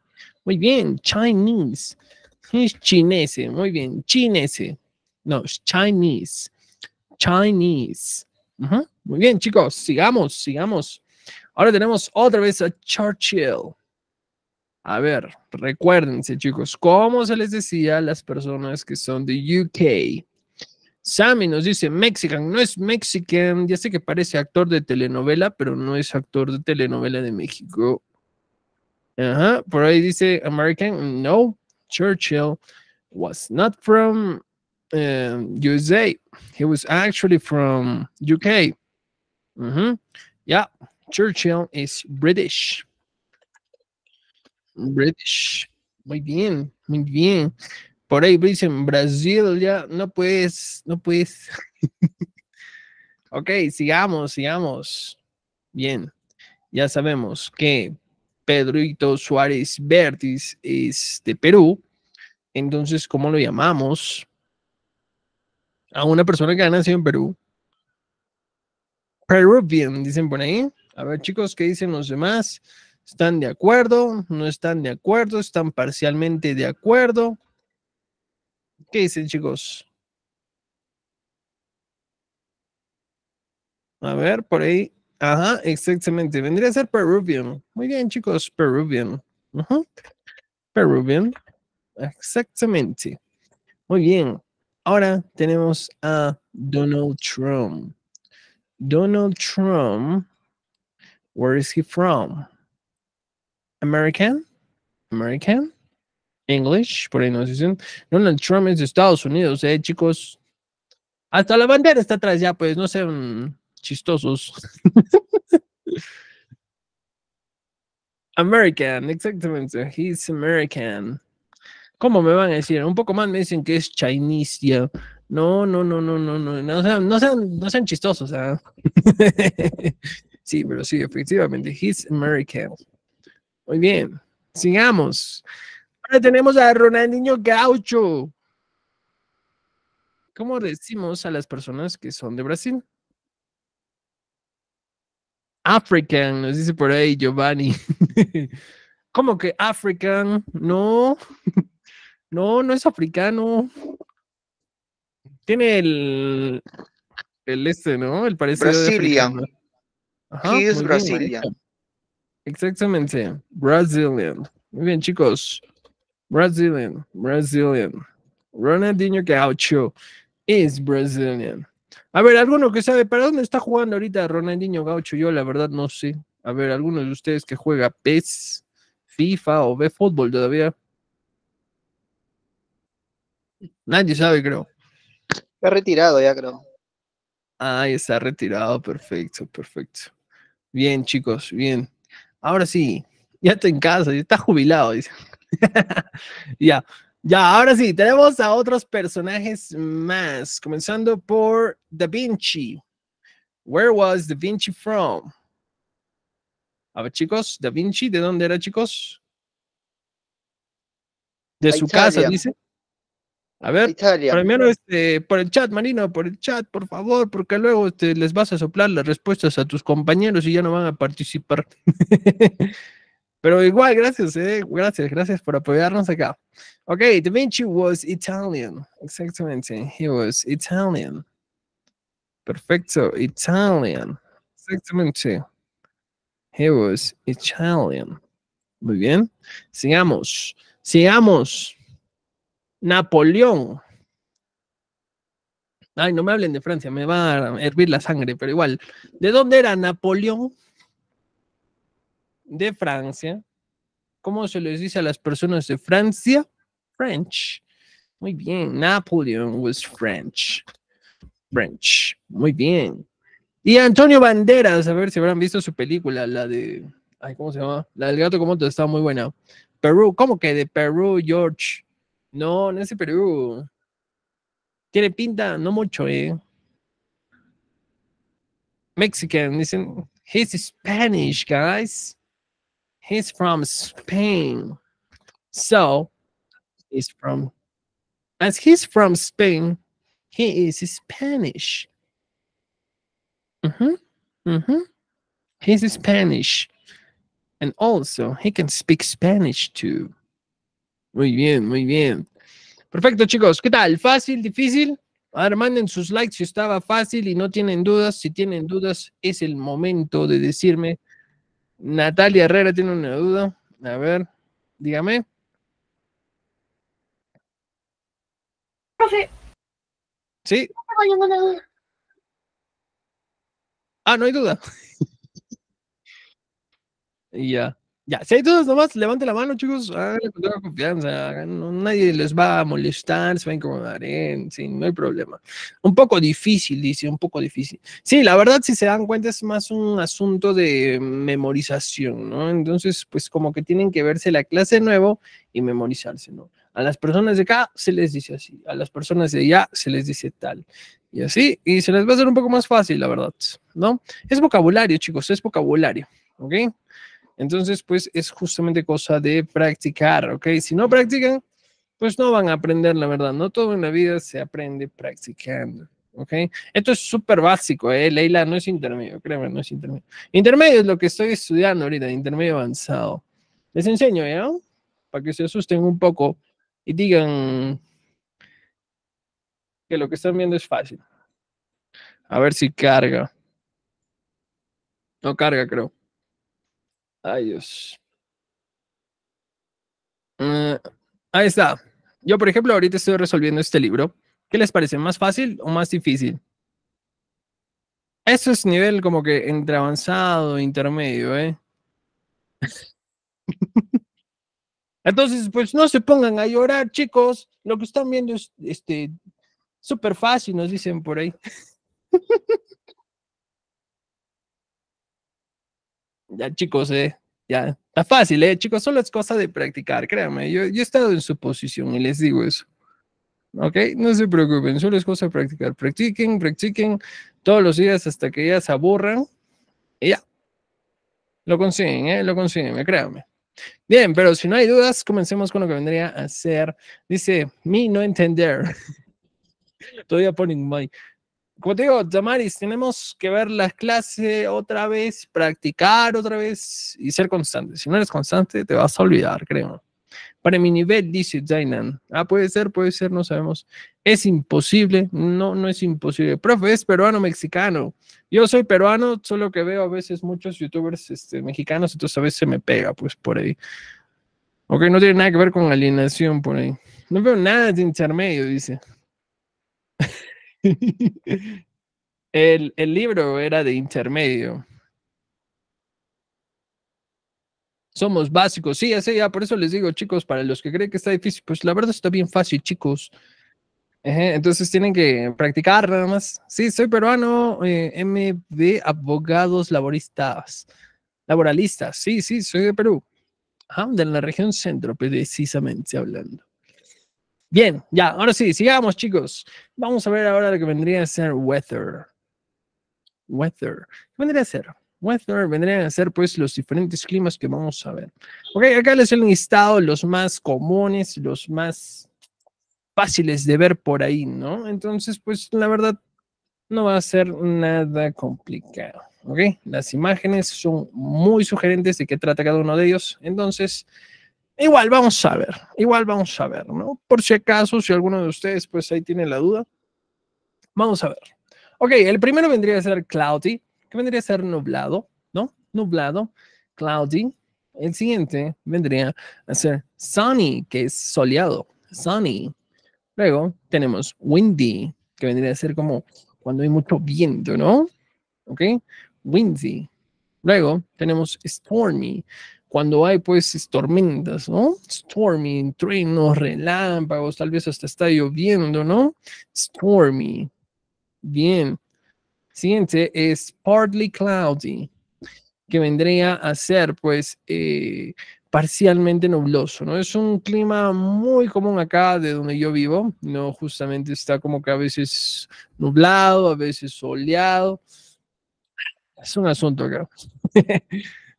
Muy bien, Chinese. Es chinese, muy bien, chinese. No, es Chinese. Chinese. Uh -huh. Muy bien, chicos, sigamos, sigamos. Ahora tenemos otra vez a Churchill. A ver, recuérdense chicos, ¿cómo se les decía a las personas que son de UK? Sammy nos dice, Mexican, no es Mexican, ya sé que parece actor de telenovela, pero no es actor de telenovela de México. Ajá, por ahí dice American, no, Churchill was not from eh, USA, he was actually from UK. Ya. Churchill es British. British. Muy bien, muy bien. Por ahí dicen, Brasil ya no puedes, no puedes. ok, sigamos, sigamos. Bien, ya sabemos que Pedrito Suárez Vértiz es de Perú. Entonces, ¿cómo lo llamamos? A una persona que ha nacido en Perú. Peruvian, dicen por ahí. A ver, chicos, ¿qué dicen los demás? ¿Están de acuerdo? ¿No están de acuerdo? ¿Están parcialmente de acuerdo? ¿Qué dicen, chicos? A ver, por ahí. Ajá, exactamente. Vendría a ser Peruvian. Muy bien, chicos, Peruvian. Peruvian. Exactamente. Muy bien. Ahora tenemos a Donald Trump. Donald Trump Where is he from? American? American? English, por ahí nos dicen. Donald Trump es de Estados Unidos, eh, chicos. Hasta la bandera está atrás ya, pues, no sean chistosos. American, exactamente. He's American. ¿Cómo me van a decir? Un poco más me dicen que es Chinese. No, no, no, no, no, no. No sean, no sean, no sean chistosos. ¿eh? Sí, pero sí, efectivamente. He's American. Muy bien. Sigamos. Ahora tenemos a Ronaldinho Gaucho. ¿Cómo decimos a las personas que son de Brasil? African, nos dice por ahí Giovanni. ¿Cómo que African? No, no, no es africano. Tiene el, el este, ¿no? El parecido. Brasilian es Exactamente, Brazilian. Muy bien, chicos. Brazilian, Brazilian. Ronaldinho Gaucho es Brazilian. A ver, alguno que sabe para dónde está jugando ahorita Ronaldinho Gaucho, yo la verdad no sé. A ver, alguno de ustedes que juega PES, FIFA o ve fútbol todavía. Nadie sabe, creo. Está retirado ya, creo. Ah, está retirado, perfecto, perfecto. Bien, chicos, bien. Ahora sí, ya está en casa, ya está jubilado, dice. ya, ya, ahora sí, tenemos a otros personajes más, comenzando por Da Vinci. Where was Da Vinci from? A ver, chicos, Da Vinci, ¿de dónde era, chicos? De su casa, dice. A ver, primero este, por el chat, Marino, por el chat, por favor, porque luego este, les vas a soplar las respuestas a tus compañeros y ya no van a participar. Pero igual, gracias, eh, gracias, gracias por apoyarnos acá. Ok, Da Vinci was Italian. Exactamente, he was Italian. Perfecto, Italian. Exactamente. He was Italian. Muy bien. Sigamos, sigamos. Napoleón. Ay, no me hablen de Francia, me va a hervir la sangre, pero igual. ¿De dónde era Napoleón? De Francia. ¿Cómo se les dice a las personas de Francia? French. Muy bien. Napoleon was French. French. Muy bien. Y Antonio Banderas, a ver si habrán visto su película, la de. ¿cómo se llama? La del gato como está muy buena. Perú, ¿cómo que de Perú, George? No, no es de Perú. Tiene pinta, no mucho, eh. Mexican, dicen. He's Spanish, guys. He's from Spain. So, he's from, as he's from Spain, he is Spanish. Mm-hmm. Mm-hmm. He's Spanish. And also, he can speak Spanish too. Muy bien, muy bien. Perfecto, chicos. ¿Qué tal? ¿Fácil? ¿Difícil? A ver, manden sus likes si estaba fácil y no tienen dudas. Si tienen dudas, es el momento de decirme. Natalia Herrera tiene una duda. A ver, dígame. Profe. ¿Sí? Ah, no hay duda. ya. Ya, si hay dudas nomás, levante la mano, chicos. Ah, con confianza. nadie les va a molestar, se va a incomodar. ¿eh? Sí, no hay problema. Un poco difícil, dice, un poco difícil. Sí, la verdad, si se dan cuenta, es más un asunto de memorización, ¿no? Entonces, pues como que tienen que verse la clase de nuevo y memorizarse, ¿no? A las personas de acá se les dice así, a las personas de allá se les dice tal. Y así, y se les va a hacer un poco más fácil, la verdad, ¿no? Es vocabulario, chicos, es vocabulario, ¿ok? Entonces, pues es justamente cosa de practicar, ¿ok? Si no practican, pues no van a aprender, la verdad. No todo en la vida se aprende practicando. ¿ok? Esto es súper básico, ¿eh? Leila no es intermedio, créeme, no es intermedio. Intermedio es lo que estoy estudiando ahorita, intermedio avanzado. Les enseño, ¿ya? Para que se asusten un poco y digan que lo que están viendo es fácil. A ver si carga. No carga, creo. Adiós. Eh, ahí está. Yo, por ejemplo, ahorita estoy resolviendo este libro. ¿Qué les parece? ¿Más fácil o más difícil? Eso es nivel como que entre avanzado, intermedio, ¿eh? Entonces, pues no se pongan a llorar, chicos. Lo que están viendo es este súper fácil, nos dicen por ahí. ya chicos, eh, ya está fácil, eh, chicos, solo es cosa de practicar, créanme, yo, he estado en su posición y les digo eso. ¿ok? No se preocupen, solo es cosa de practicar. Practiquen, practiquen todos los días hasta que ya se aburran y ya. Lo consiguen, ¿eh? Lo consiguen, eh, créanme. Bien, pero si no hay dudas, comencemos con lo que vendría a ser, dice, mi no entender. Todavía ponen my como te digo, Damaris, tenemos que ver las clases otra vez, practicar otra vez y ser constante. Si no eres constante, te vas a olvidar, creo. Para mi nivel, dice Jainan. Ah, puede ser, puede ser, no sabemos. Es imposible, no, no es imposible. Profe, es peruano-mexicano. Yo soy peruano, solo que veo a veces muchos youtubers este, mexicanos, entonces a veces se me pega, pues, por ahí. Ok, no tiene nada que ver con alienación por ahí. No veo nada de intermedio, dice. el, el libro era de intermedio. Somos básicos. Sí, así ya, ah, por eso les digo, chicos, para los que creen que está difícil, pues la verdad está bien fácil, chicos. entonces tienen que practicar nada más. Sí, soy peruano, eh, MB, abogados laboristas, laboralistas. Sí, sí, soy de Perú. Ah, de la región centro, precisamente hablando. Bien, ya, ahora sí, sigamos, chicos. Vamos a ver ahora lo que vendría a ser weather. Weather. ¿Qué vendría a ser? Weather vendrían a ser pues los diferentes climas que vamos a ver. Ok, acá les he listado los más comunes, los más fáciles de ver por ahí, ¿no? Entonces, pues la verdad, no va a ser nada complicado. ¿Ok? Las imágenes son muy sugerentes de qué trata cada uno de ellos. Entonces, igual vamos a ver, igual vamos a ver, ¿no? Por si acaso, si alguno de ustedes pues ahí tiene la duda, vamos a ver. Ok, el primero vendría a ser cloudy, que vendría a ser nublado, ¿no? Nublado, cloudy. El siguiente vendría a ser sunny, que es soleado, sunny. Luego tenemos windy, que vendría a ser como cuando hay mucho viento, ¿no? Ok, windy. Luego tenemos stormy, cuando hay pues tormentas, ¿no? Stormy, truenos, relámpagos, tal vez hasta está lloviendo, ¿no? Stormy. Bien. Siguiente es partly cloudy, que vendría a ser pues eh, parcialmente nubloso, ¿no? Es un clima muy común acá de donde yo vivo, ¿no? Justamente está como que a veces nublado, a veces soleado. Es un asunto acá.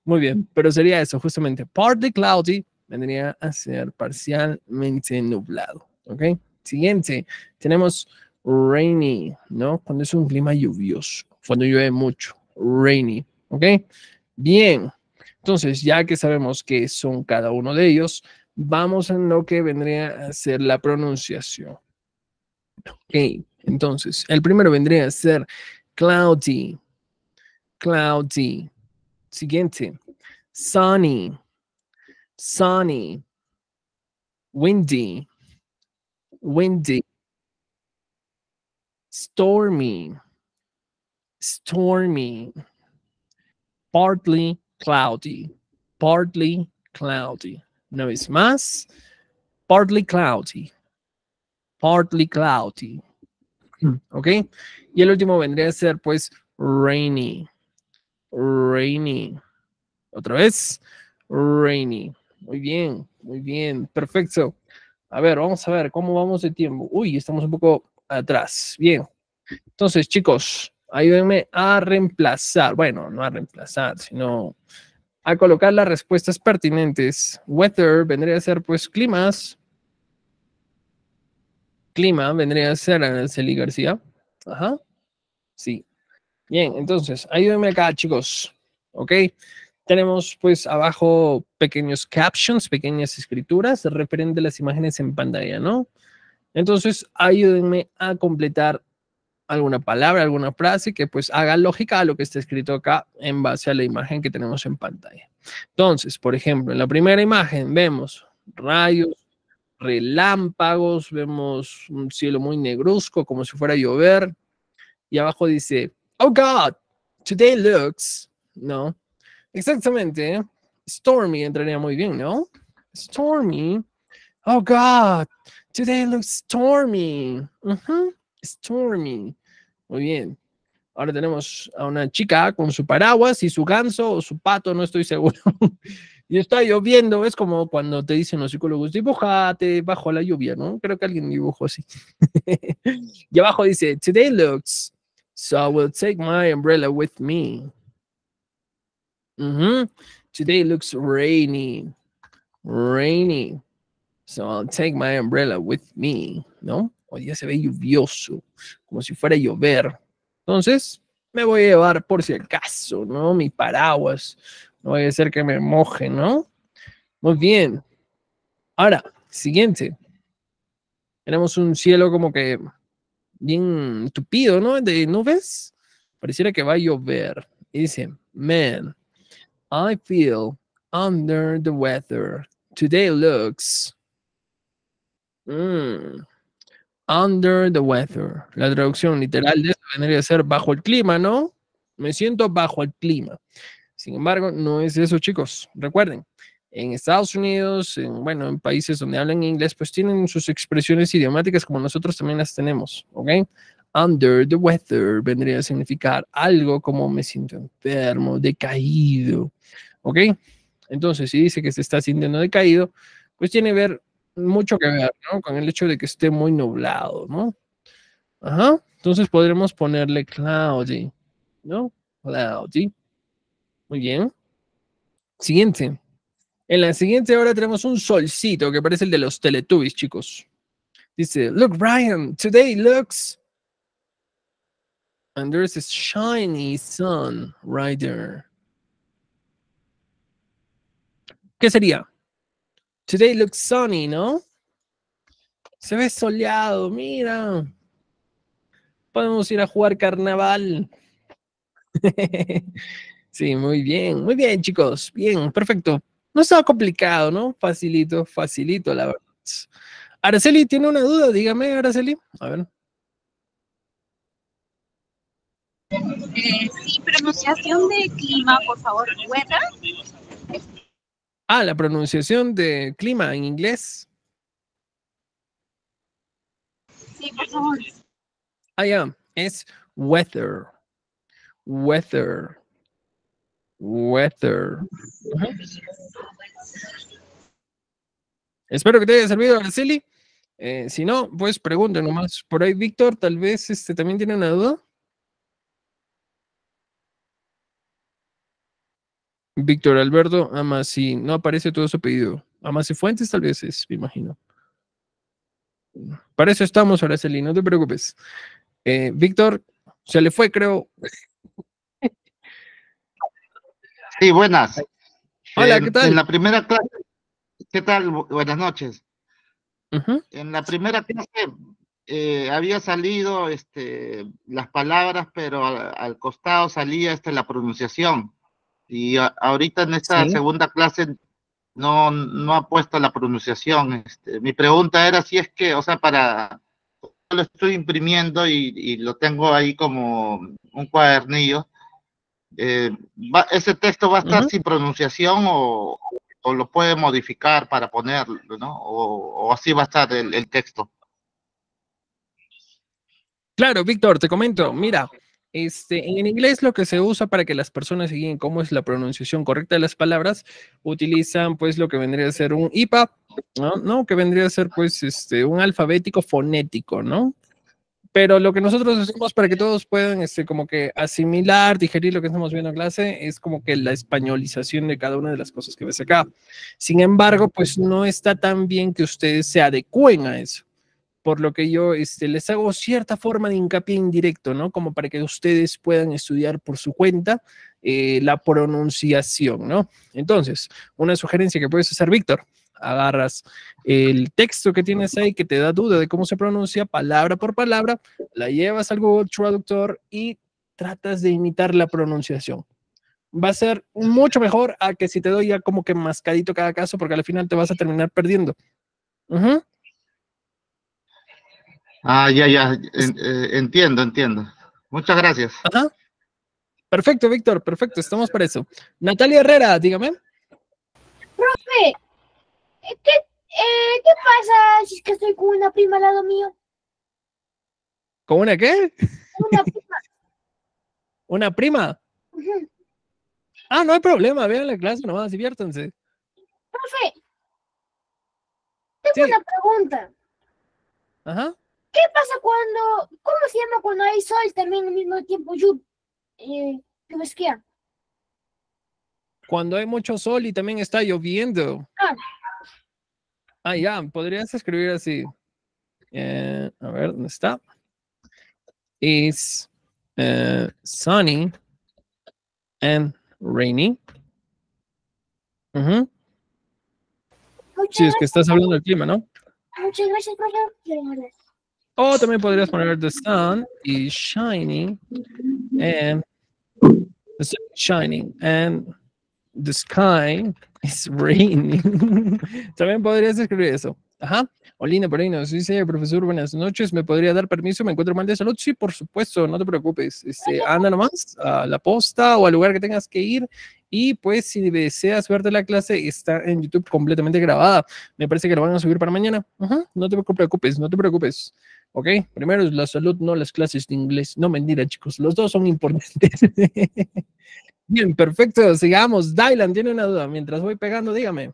Muy bien, pero sería eso, justamente partly cloudy vendría a ser parcialmente nublado, ¿ok? Siguiente, tenemos rainy, ¿no? Cuando es un clima lluvioso, cuando llueve mucho, rainy, ¿ok? Bien, entonces ya que sabemos que son cada uno de ellos, vamos a lo que vendría a ser la pronunciación. Ok, entonces el primero vendría a ser cloudy, cloudy, Siguiente. Sunny. Sunny. Windy. Windy. Stormy. Stormy. Partly cloudy. Partly cloudy. No es más. Partly cloudy. Partly cloudy. Okay. Y el último vendría a ser pues rainy. Rainy. Otra vez, Rainy. Muy bien, muy bien, perfecto. A ver, vamos a ver cómo vamos de tiempo. Uy, estamos un poco atrás. Bien. Entonces, chicos, ayúdenme a reemplazar. Bueno, no a reemplazar, sino a colocar las respuestas pertinentes. Weather vendría a ser, pues, climas. Clima vendría a ser y García. Ajá. Sí, Bien, entonces, ayúdenme acá, chicos. ¿Ok? Tenemos pues abajo pequeños captions, pequeñas escrituras referente a las imágenes en pantalla, ¿no? Entonces, ayúdenme a completar alguna palabra, alguna frase que pues haga lógica a lo que está escrito acá en base a la imagen que tenemos en pantalla. Entonces, por ejemplo, en la primera imagen vemos rayos, relámpagos, vemos un cielo muy negruzco como si fuera a llover y abajo dice oh God, today looks, ¿no? Exactamente. Stormy entraría muy bien, ¿no? Stormy. Oh God, today looks stormy. Stormy. Muy bien. Ahora tenemos a una chica con su paraguas y su ganso o su pato, no estoy seguro. y está lloviendo, es como cuando te dicen los psicólogos, dibujate bajo la lluvia, ¿no? Creo que alguien dibujó así. y abajo dice, today looks So I will take my umbrella with me. Mm Today looks rainy. Rainy. So I'll take my umbrella with me. ¿No? Hoy ya se ve lluvioso, como si fuera a llover. Entonces, me voy a llevar por si acaso, ¿no? Mi paraguas. No voy a ser que me moje, ¿no? Muy bien. Ahora, siguiente. Tenemos un cielo como que bien tupido, ¿no? De nubes. Pareciera que va a llover. dice, man, I feel under the weather. Today looks. Mm, under the weather. La traducción literal de eso vendría a ser bajo el clima, ¿no? Me siento bajo el clima. Sin embargo, no es eso, chicos. Recuerden, en Estados Unidos, bueno, en países donde hablan inglés, pues tienen sus expresiones idiomáticas como nosotros también las tenemos, ¿ok? Under the weather vendría a significar algo como me siento enfermo, decaído, ¿ok? Entonces, si dice que se está sintiendo decaído, pues tiene ver, mucho que ver, ¿no? Con el hecho de que esté muy nublado, ¿no? Ajá, entonces podremos ponerle cloudy, ¿no? Cloudy. Muy bien. Siguiente. En la siguiente hora tenemos un solcito que parece el de los Teletubbies, chicos. Dice, look, Brian, today looks... And there's a shiny sun right there. ¿Qué sería? Today looks sunny, ¿no? Se ve soleado, mira. Podemos ir a jugar carnaval. sí, muy bien, muy bien, chicos. Bien, perfecto. No estaba complicado, ¿no? Facilito, facilito, la verdad. Araceli tiene una duda, dígame, Araceli. A ver. Eh, sí, pronunciación de clima, por favor, weather. Ah, la pronunciación de clima en inglés. Sí, por favor. Ah, ya, es weather. Weather. Weather. Espero que te haya servido, Araceli. Eh, si no, pues pregunta nomás. Por ahí, Víctor, tal vez este, también tiene una duda. Víctor Alberto si no aparece todo su apellido. Amasi Fuentes tal vez es, me imagino. Para eso estamos, Araceli, no te preocupes. Eh, Víctor, se le fue, creo. Sí, buenas. Hola, ¿qué tal? En la primera clase, ¿qué tal? Buenas noches. En la primera clase eh, había salido este, las palabras, pero al, costado salía este, la pronunciación. Y ahorita en esta segunda clase no, no ha puesto la pronunciación. Este, mi pregunta era si es que, o sea, para lo estoy imprimiendo y lo tengo ahí como un cuadernillo eh, ese texto va a estar sin pronunciación o, lo puede modificar para ponerlo, ¿no? O, así va a estar el, texto. Claro, Víctor, te comento, mira, este, en inglés lo que se usa para que las personas sigan cómo es la pronunciación correcta de las palabras, utilizan pues lo que vendría a ser un IPA, ¿no? ¿no? Que vendría a ser pues este, un alfabético fonético, ¿no? pero lo que nosotros hacemos para que todos puedan este, como que asimilar, digerir lo que estamos viendo en clase, es como que la españolización de cada una de las cosas que ves acá. Sin embargo, pues no está tan bien que ustedes se adecúen a eso. Por lo que yo este, les hago cierta forma de hincapié indirecto, ¿no? Como para que ustedes puedan estudiar por su cuenta eh, la pronunciación, ¿no? Entonces, una sugerencia que puedes hacer, Víctor, agarras el texto que tienes ahí que te da duda de cómo se pronuncia, palabra por palabra, la llevas al Google Traductor y tratas de imitar la pronunciación. Va a ser mucho mejor a que si te doy ya como que mascadito cada caso, porque al final te vas a terminar perdiendo. Ah, ya, ya, eh, entiendo, entiendo. Muchas gracias. Perfecto, Víctor, perfecto, estamos para eso. Natalia Herrera, dígame. Profe, eh, eh, ¿Qué, pasa si es que estoy con una prima al lado mío? ¿Con una qué? Una prima. ¿Una prima? Ah, no hay problema, vean la clase nomás, diviértanse. Profe, tengo una pregunta. Ajá. ¿Qué pasa cuando, cómo se llama cuando hay sol también al mismo tiempo lluvia? Eh, esquía? Cuando hay mucho sol y también está lloviendo. Ah, Ah, ya, podrías escribir así. Eh, a ver, ¿dónde está? Is eh, sunny and rainy. Si Sí, es que estás hablando del clima, ¿no? O también podrías poner the sun is shining and shining and the sky is raining. También podrías escribir eso. Ajá. Olina por ahí nos dice, profesor, buenas noches. ¿Me podría dar permiso? ¿Me encuentro mal de salud? Sí, por supuesto, no te preocupes. Este, anda nomás a la posta o al lugar que tengas que ir. Y pues, si deseas verte la clase, está en YouTube completamente grabada. Me parece que lo van a subir para mañana. Ajá. No te preocupes, no te preocupes. ¿ok? Primero es la salud, no las clases de inglés. No mentira, chicos, los dos son importantes. Bien, perfecto. Sigamos. Dylan tiene una duda. Mientras voy pegando, dígame.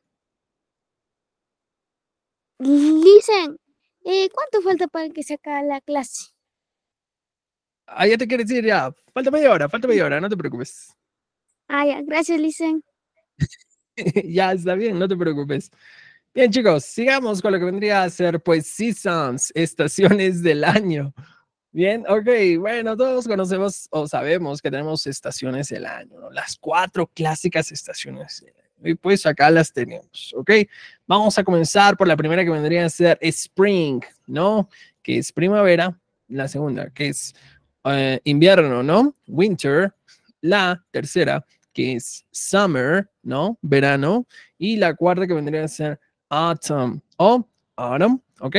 Dicen, eh, ¿cuánto falta para que se acabe la clase? Ah, ya te quiero decir, ya. Falta media hora, falta media hora, no te preocupes. Ah, ya, gracias, Lisen. ya, está bien, no te preocupes. Bien, chicos, sigamos con lo que vendría a ser, pues, Seasons, estaciones del año. Bien, ok, bueno, todos conocemos o sabemos que tenemos estaciones del año, ¿no? las cuatro clásicas estaciones Y pues acá las tenemos, ¿ok? Vamos a comenzar por la primera que vendría a ser spring, ¿no? Que es primavera. La segunda, que es eh, invierno, ¿no? Winter. La tercera, que es summer, ¿no? Verano. Y la cuarta que vendría a ser autumn o ahora ¿ok?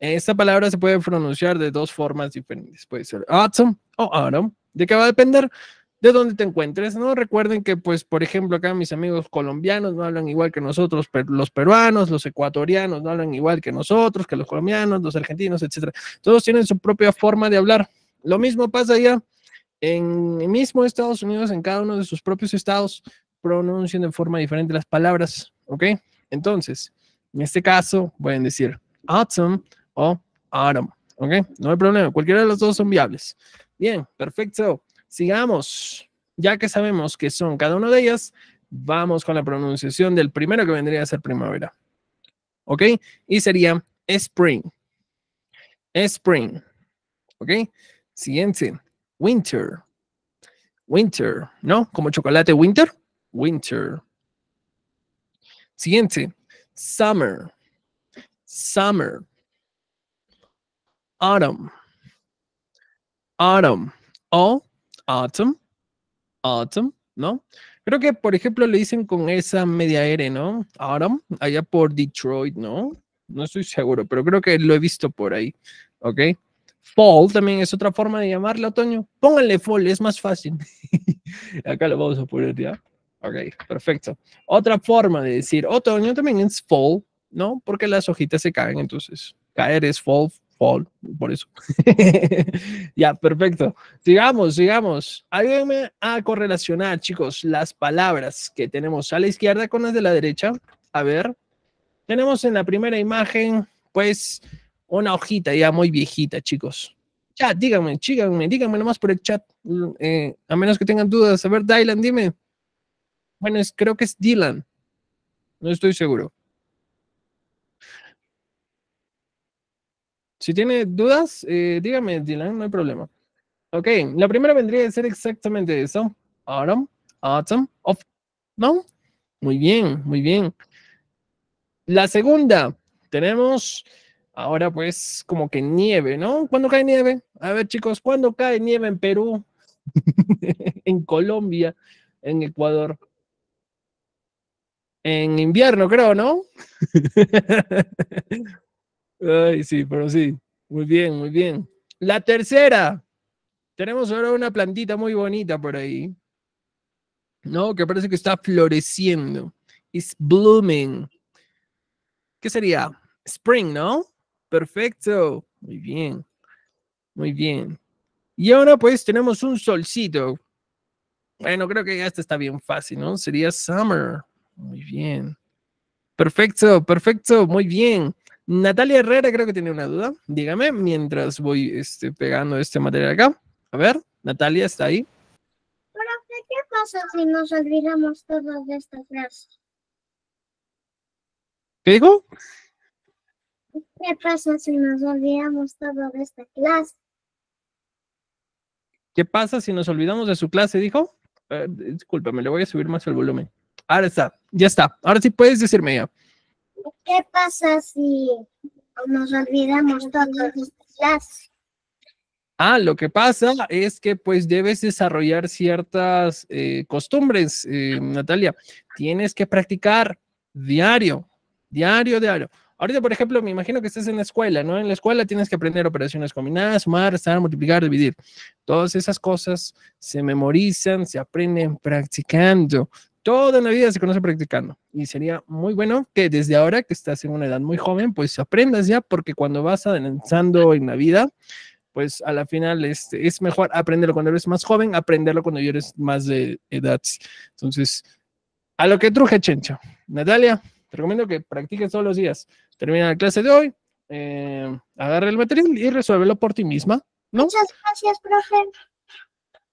Esta palabra se puede pronunciar de dos formas diferentes. Puede ser autumn o autumn. ¿De qué va a depender? De dónde te encuentres, ¿no? Recuerden que, pues, por ejemplo, acá mis amigos colombianos no hablan igual que nosotros, los peruanos, los ecuatorianos no hablan igual que nosotros, que los colombianos, los argentinos, etc. Todos tienen su propia forma de hablar. Lo mismo pasa allá en el mismo Estados Unidos, en cada uno de sus propios estados, pronuncian de forma diferente las palabras, ¿ok? Entonces, en este caso, pueden decir autumn o autumn. ¿Ok? No hay problema. Cualquiera de los dos son viables. Bien, perfecto. Sigamos. Ya que sabemos que son cada una de ellas, vamos con la pronunciación del primero que vendría a ser primavera. ¿Ok? Y sería spring. Spring. ¿Ok? Siguiente. Winter. Winter. ¿No? Como chocolate winter. Winter. Siguiente summer, summer, autumn, autumn o autumn, autumn, ¿no? Creo que, por ejemplo, le dicen con esa media aire, ¿no? Autumn, allá por Detroit, ¿no? No estoy seguro, pero creo que lo he visto por ahí, ¿ok? Fall también es otra forma de llamarle otoño. Pónganle fall, es más fácil. Acá lo vamos a poner ya. Ok, perfecto. Otra forma de decir otoño también es fall, ¿no? Porque las hojitas se caen, entonces caer es fall, fall, por eso. ya, perfecto. Sigamos, sigamos. Ayúdenme a correlacionar, chicos, las palabras que tenemos a la izquierda con las de la derecha. A ver, tenemos en la primera imagen, pues, una hojita ya muy viejita, chicos. Ya, díganme, díganme, díganme nomás por el chat, eh, a menos que tengan dudas. A ver, Dylan, dime. Bueno, creo que es Dylan. No estoy seguro. Si tiene dudas, eh, dígame, Dylan, no hay problema. Ok, la primera vendría a ser exactamente eso. Autumn, autumn, ¿no? Muy bien, muy bien. La segunda, tenemos ahora pues como que nieve, ¿no? ¿Cuándo cae nieve? A ver chicos, ¿cuándo cae nieve en Perú? en Colombia, en Ecuador en invierno, creo, ¿no? Ay, sí, pero sí. Muy bien, muy bien. La tercera. Tenemos ahora una plantita muy bonita por ahí. ¿No? Que parece que está floreciendo. It's blooming. ¿Qué sería? Spring, ¿no? Perfecto. Muy bien. Muy bien. Y ahora pues tenemos un solcito. Bueno, creo que ya este está bien fácil, ¿no? Sería summer. Muy bien. Perfecto, perfecto, muy bien. Natalia Herrera creo que tiene una duda. Dígame mientras voy este, pegando este material acá. A ver, Natalia está ahí. ¿qué pasa si nos olvidamos todos de esta clase? ¿Qué dijo? ¿Qué pasa si nos olvidamos todos de esta clase? ¿Qué pasa si nos olvidamos de su clase? Dijo. Eh, Disculpame, discúlpame, le voy a subir más el volumen. Ahora está, ya está. Ahora sí puedes decirme ya. ¿Qué pasa si nos olvidamos todos las clases? Ah, lo que pasa es que pues debes desarrollar ciertas eh, costumbres, eh, Natalia. Tienes que practicar diario, diario, diario. Ahorita, por ejemplo, me imagino que estás en la escuela, ¿no? En la escuela tienes que aprender operaciones combinadas, sumar, restar, multiplicar, dividir. Todas esas cosas se memorizan, se aprenden practicando, Toda la vida se conoce practicando y sería muy bueno que desde ahora que estás en una edad muy joven, pues aprendas ya, porque cuando vas avanzando en la vida, pues a la final este, es mejor aprenderlo cuando eres más joven, aprenderlo cuando eres más de edad. Entonces, a lo que truje, Chencho. Natalia, te recomiendo que practiques todos los días. Termina la clase de hoy, eh, agarra el material y resuélvelo por ti misma, ¿no? Muchas gracias, profe.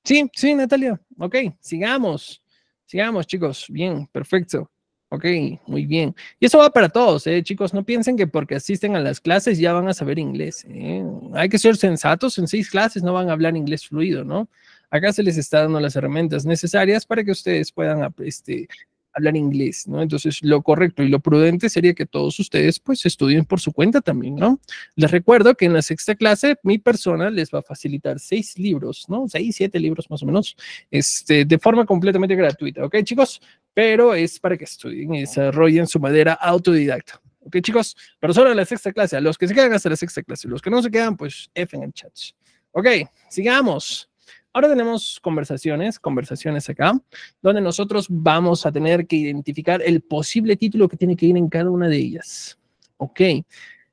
Sí, sí, Natalia. Ok, sigamos. Sigamos, chicos. Bien, perfecto. Ok, muy bien. Y eso va para todos, ¿eh? chicos. No piensen que porque asisten a las clases ya van a saber inglés. ¿eh? Hay que ser sensatos. En seis clases no van a hablar inglés fluido, ¿no? Acá se les está dando las herramientas necesarias para que ustedes puedan este, hablar inglés, ¿no? Entonces, lo correcto y lo prudente sería que todos ustedes, pues, estudien por su cuenta también, ¿no? Les recuerdo que en la sexta clase, mi persona les va a facilitar seis libros, ¿no? Seis, siete libros más o menos, este, de forma completamente gratuita, ¿ok, chicos? Pero es para que estudien y desarrollen su madera autodidacta. ¿Ok, chicos? Pero solo en la sexta clase, a los que se quedan hasta la sexta clase, los que no se quedan, pues, F en el chat. Ok, sigamos. Ahora tenemos conversaciones, conversaciones acá, donde nosotros vamos a tener que identificar el posible título que tiene que ir en cada una de ellas. Ok.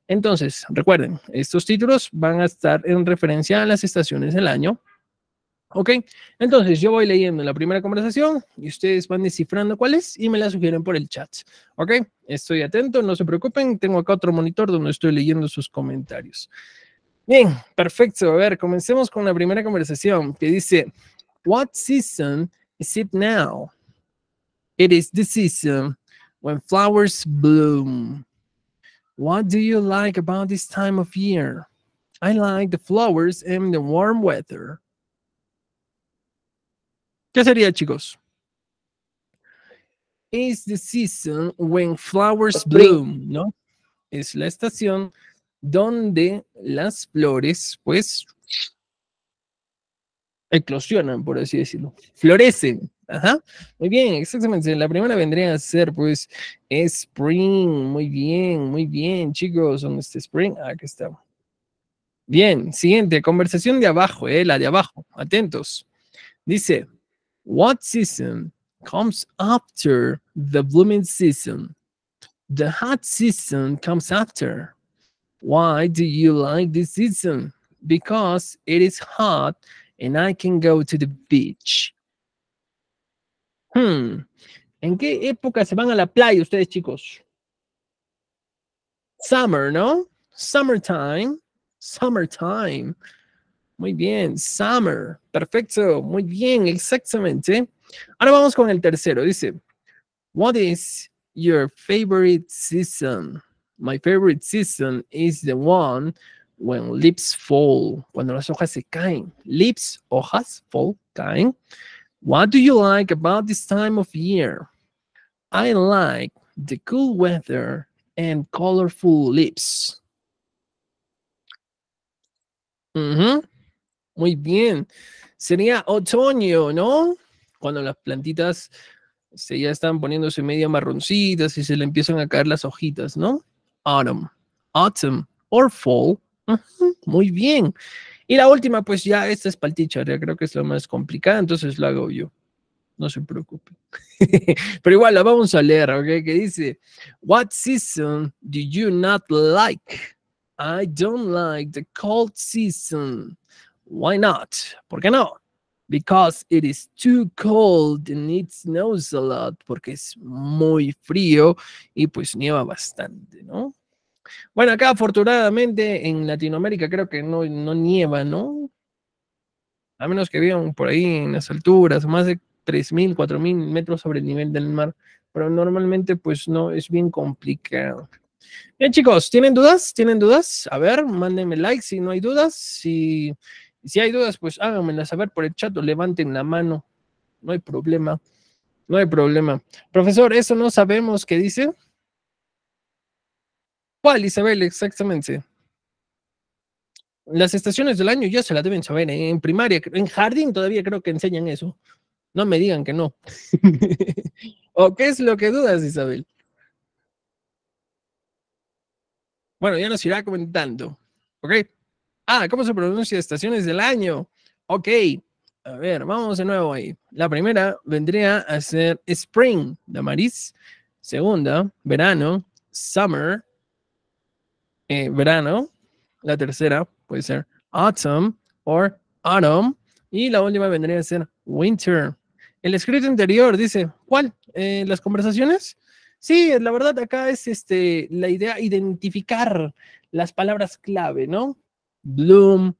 Entonces, recuerden, estos títulos van a estar en referencia a las estaciones del año. Ok, entonces yo voy leyendo la primera conversación y ustedes van descifrando cuál es y me la sugieren por el chat. Ok, estoy atento, no se preocupen, tengo acá otro monitor donde estoy leyendo sus comentarios. Bien, perfecto. A ver, comencemos con la primera conversación que dice, What season is it now? It is the season when flowers bloom. What do you like about this time of year? I like the flowers and the warm weather. ¿Qué sería, chicos? It's the season when flowers bloom, ¿no? Es la estación donde las flores, pues, eclosionan, por así decirlo, florecen. Ajá, muy bien, exactamente. La primera vendría a ser, pues, Spring. Muy bien, muy bien, chicos. ¿Dónde está Spring? Ah, aquí está. Bien, siguiente, conversación de abajo, eh, la de abajo. Atentos. Dice, What season comes after the blooming season? The hot season comes after. Why do you like this season? Because it is hot and I can go to the beach. Hmm. ¿En qué época se van a la playa ustedes, chicos? Summer, ¿no? Summertime. Summertime. Muy bien, summer. Perfecto. Muy bien, exactamente. Ahora vamos con el tercero. Dice, What is your favorite season? My favorite season is the one when leaves fall, cuando las hojas se caen. Leaves, hojas, fall, caen. What do you like about this time of year? I like the cool weather and colorful leaves. Mm -hmm. Muy bien. Sería otoño, ¿no? Cuando las plantitas se ya están poniéndose media marroncitas y se le empiezan a caer las hojitas, ¿no? autumn. Autumn or fall. muy bien. Y la última, pues ya esta es palticharia, ya creo que es la más complicada, entonces la hago yo. No se preocupe. Pero igual la vamos a leer, ¿ok? Que dice, What season do you not like? I don't like the cold season. Why not? ¿Por qué no? because it is too cold and it snows a lot, porque es muy frío y pues nieva bastante, ¿no? Bueno, acá afortunadamente en Latinoamérica creo que no, no nieva, ¿no? A menos que vivan por ahí en las alturas, más de 3.000, 4.000 metros sobre el nivel del mar, pero normalmente pues no, es bien complicado. Bien chicos, ¿tienen dudas? ¿Tienen dudas? A ver, mándenme like si no hay dudas, si si hay dudas, pues háganmela saber por el chat o levanten la mano. No hay problema. No hay problema. Profesor, eso no sabemos qué dice. ¿Cuál, Isabel? Exactamente. Las estaciones del año ya se la deben saber. En primaria, en jardín todavía creo que enseñan eso. No me digan que no. ¿O qué es lo que dudas, Isabel? Bueno, ya nos irá comentando. ¿Ok? Ah, ¿cómo se pronuncia estaciones del año? Ok, a ver, vamos de nuevo ahí. La primera vendría a ser Spring, de Maris. Segunda, verano, Summer, eh, verano. La tercera puede ser Autumn o Autumn. Y la última vendría a ser Winter. El escrito anterior dice, ¿cuál? Eh, ¿Las conversaciones? Sí, la verdad acá es este, la idea identificar las palabras clave, ¿no? bloom,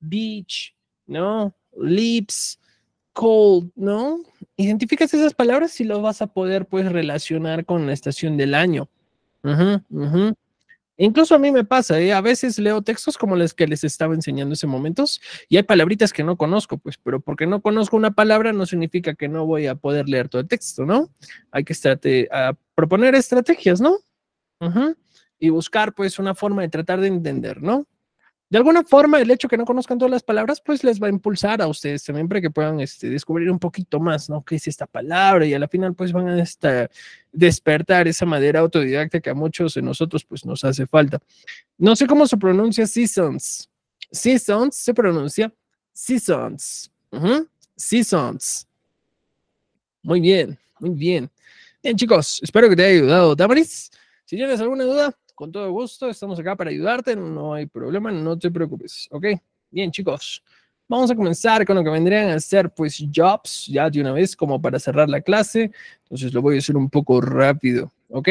beach, ¿no? Lips, cold, ¿no? Identificas esas palabras y lo vas a poder pues relacionar con la estación del año. Incluso a mí me pasa, ¿eh? a veces leo textos como los que les estaba enseñando ese momentos y hay palabritas que no conozco, pues, pero porque no conozco una palabra no significa que no voy a poder leer todo el texto, ¿no? Hay que proponer estrategias, ¿no? Y buscar, pues, una forma de tratar de entender, ¿no? de alguna forma el hecho que no conozcan todas las palabras, pues les va a impulsar a ustedes también para que puedan este, descubrir un poquito más, ¿no? ¿Qué es esta palabra? Y a la final, pues van a despertar esa madera autodidacta que a muchos de nosotros, pues nos hace falta. No sé cómo se pronuncia seasons. Seasons se pronuncia seasons. Seasons. Muy bien, muy bien. Bien, chicos, espero que te haya ayudado. Damaris, si tienes alguna duda, con todo gusto, estamos acá para ayudarte, no hay problema, no te preocupes, ¿ok? Bien, chicos, vamos a comenzar con lo que vendrían a ser, pues, jobs, ya de una vez, como para cerrar la clase, entonces lo voy a hacer un poco rápido, ¿ok?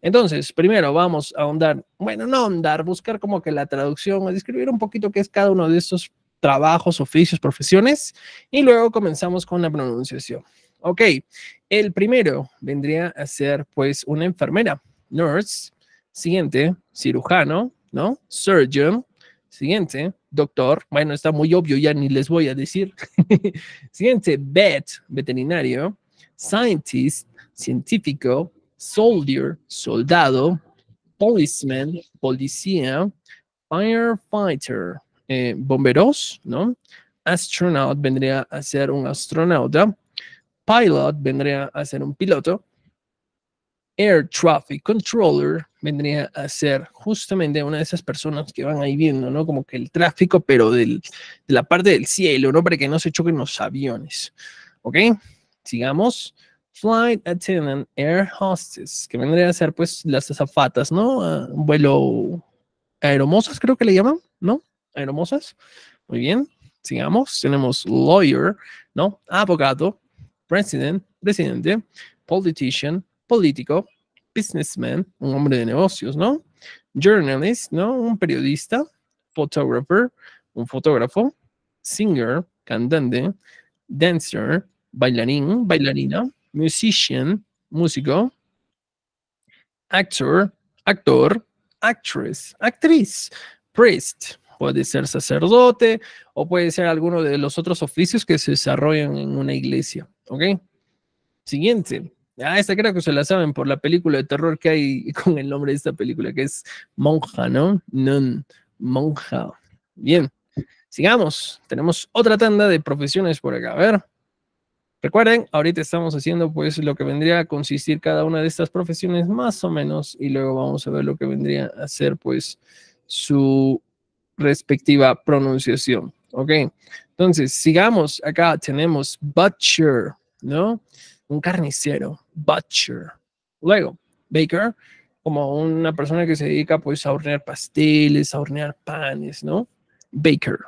Entonces, primero vamos a ahondar, bueno, no ahondar, buscar como que la traducción, a describir un poquito qué es cada uno de estos trabajos, oficios, profesiones, y luego comenzamos con la pronunciación. Ok, el primero vendría a ser pues una enfermera, nurse, Siguiente, cirujano, ¿no? Surgeon. Siguiente, doctor. Bueno, está muy obvio, ya ni les voy a decir. Siguiente, vet, veterinario. Scientist, científico. Soldier, soldado. Policeman, policía. Firefighter, eh, bomberos, ¿no? Astronaut vendría a ser un astronauta. Pilot vendría a ser un piloto. Air Traffic Controller vendría a ser justamente una de esas personas que van ahí viendo, ¿no? Como que el tráfico, pero de la parte del cielo, ¿no? Para que no se choquen los aviones. ¿Ok? Sigamos. Flight attendant, air hostess, que vendría a ser pues las azafatas, ¿no? Ah, vuelo aeromosas, creo que le llaman, ¿no? Aeromosas. Muy bien. Sigamos. Tenemos lawyer, ¿no? Abogado, president, presidente, politician, político, businessman, un hombre de negocios, ¿no? Journalist, ¿no? Un periodista, photographer, un fotógrafo, singer, cantante, dancer, bailarín, bailarina, musician, músico, actor, actor, actress, actriz, priest, puede ser sacerdote o puede ser alguno de los otros oficios que se desarrollan en una iglesia, ¿ok? Siguiente, Ah, esta creo que se la saben por la película de terror que hay con el nombre de esta película, que es Monja, ¿no? Nun, Monja. Bien, sigamos. Tenemos otra tanda de profesiones por acá. A ver. Recuerden, ahorita estamos haciendo pues lo que vendría a consistir cada una de estas profesiones más o menos y luego vamos a ver lo que vendría a ser pues su respectiva pronunciación. Ok, entonces sigamos. Acá tenemos butcher, ¿no? un carnicero, butcher. Luego, baker, como una persona que se dedica pues a hornear pasteles, a hornear panes, ¿no? Baker.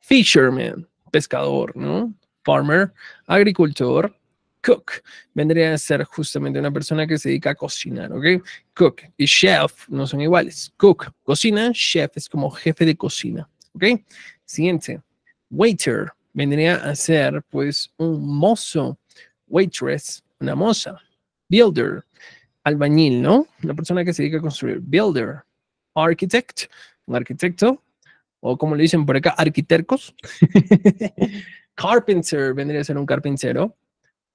Fisherman, pescador, ¿no? Farmer, agricultor. Cook vendría a ser justamente una persona que se dedica a cocinar, ¿ok? Cook y chef no son iguales. Cook, cocina, chef es como jefe de cocina, ¿ok? Siguiente, waiter, vendría a ser pues un mozo, waitress, una moza, builder, albañil, ¿no? Una persona que se dedica a construir, builder, architect, un arquitecto, o como le dicen por acá, arquitercos. Carpenter vendría a ser un carpintero.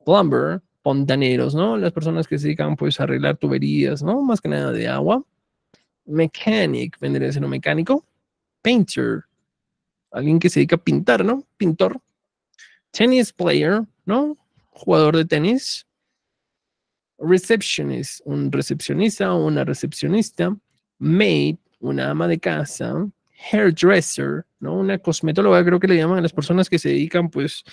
Plumber, fontaneros, ¿no? Las personas que se dedican pues a arreglar tuberías, ¿no? Más que nada de agua. Mechanic vendría a ser un mecánico. Painter, alguien que se dedica a pintar, ¿no? Pintor. Tennis player, ¿no? Jugador de tenis. Receptionist, un recepcionista o una recepcionista. Maid, una ama de casa. Hairdresser, ¿no? Una cosmetóloga, creo que le llaman a las personas que se dedican, pues,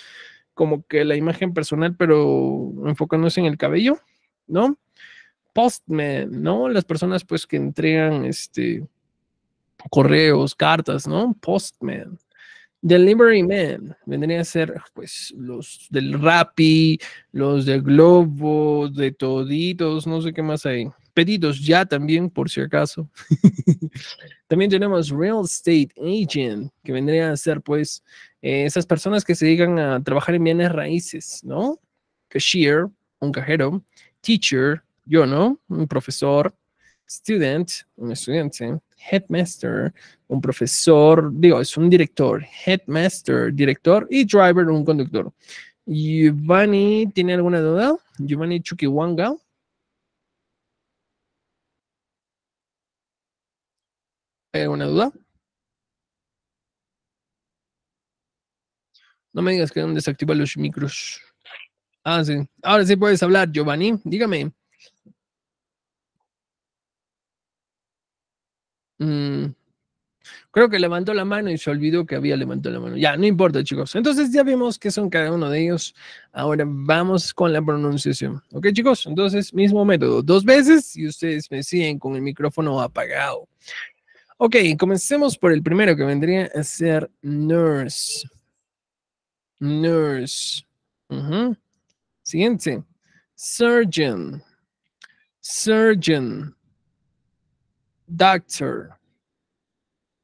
como que la imagen personal, pero enfocándose en el cabello, ¿no? Postman, ¿no? Las personas, pues, que entregan, este, correos, cartas, ¿no? Postman. Delivery Man, vendría a ser pues los del Rappi, los del Globo, de Toditos, no sé qué más hay. Pedidos ya también, por si acaso. también tenemos Real Estate Agent, que vendría a ser pues eh, esas personas que se dedican a trabajar en bienes raíces, ¿no? Cashier, un cajero, teacher, yo, ¿no? Un profesor, student, un estudiante, headmaster, un profesor, digo, es un director, headmaster, director y driver, un conductor. Giovanni, ¿tiene alguna duda? Giovanni Chukiwanga. ¿Hay alguna duda? No me digas que han desactivado los micros. Ah, sí. Ahora sí puedes hablar, Giovanni. Dígame. Mm. Creo que levantó la mano y se olvidó que había levantado la mano. Ya, no importa, chicos. Entonces ya vimos que son cada uno de ellos. Ahora vamos con la pronunciación. ¿Ok, chicos? Entonces, mismo método. Dos veces y ustedes me siguen con el micrófono apagado. Ok, comencemos por el primero que vendría a ser nurse. Nurse. Siguiente. Surgeon. Surgeon. doctor,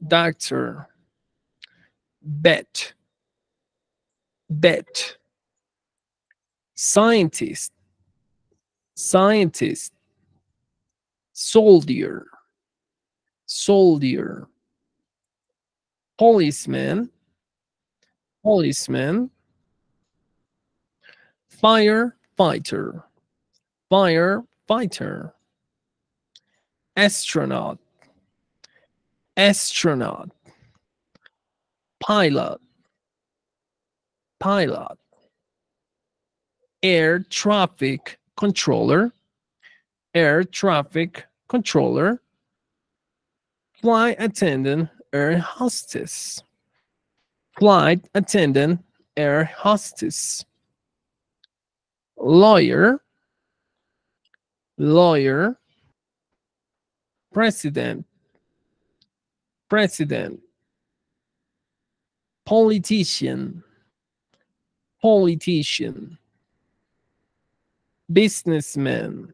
doctor, Bet. Bet. scientist, scientist, soldier, soldier, policeman, policeman, firefighter, firefighter astronaut, astronaut, pilot, pilot, air traffic controller, air traffic controller, flight attendant, air hostess, flight attendant, air hostess, lawyer, lawyer, president, president, politician, politician, businessman,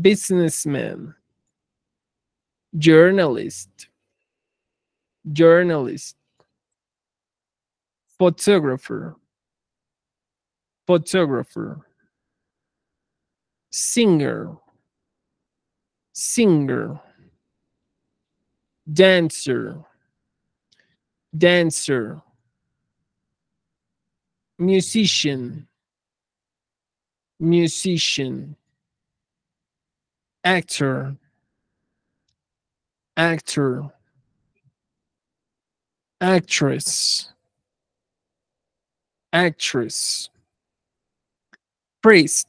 businessman, journalist, journalist, photographer, photographer, singer, singer, dancer, dancer, musician, musician, actor, actor, actress, actress, priest,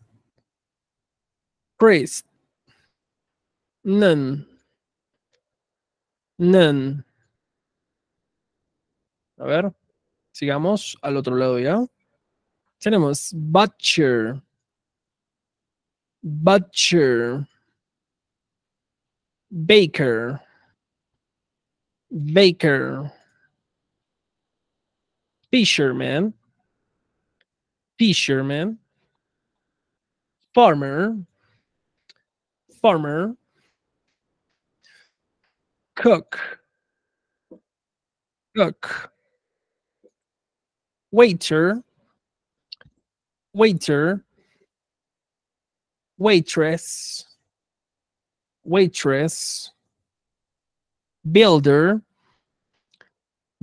priest, None. None. A ver, sigamos al otro lado ya. Tenemos butcher. Butcher. Baker. Baker. Fisherman. Fisherman. Farmer. Farmer cook, cook, waiter, waiter, waitress, waitress, builder,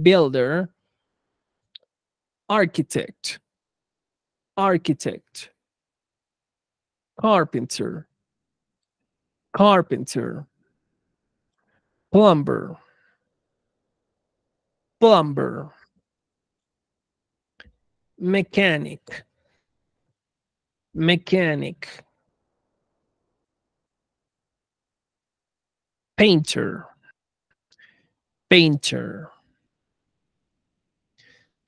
builder, architect, architect, carpenter, carpenter, plumber plumber mechanic mechanic painter painter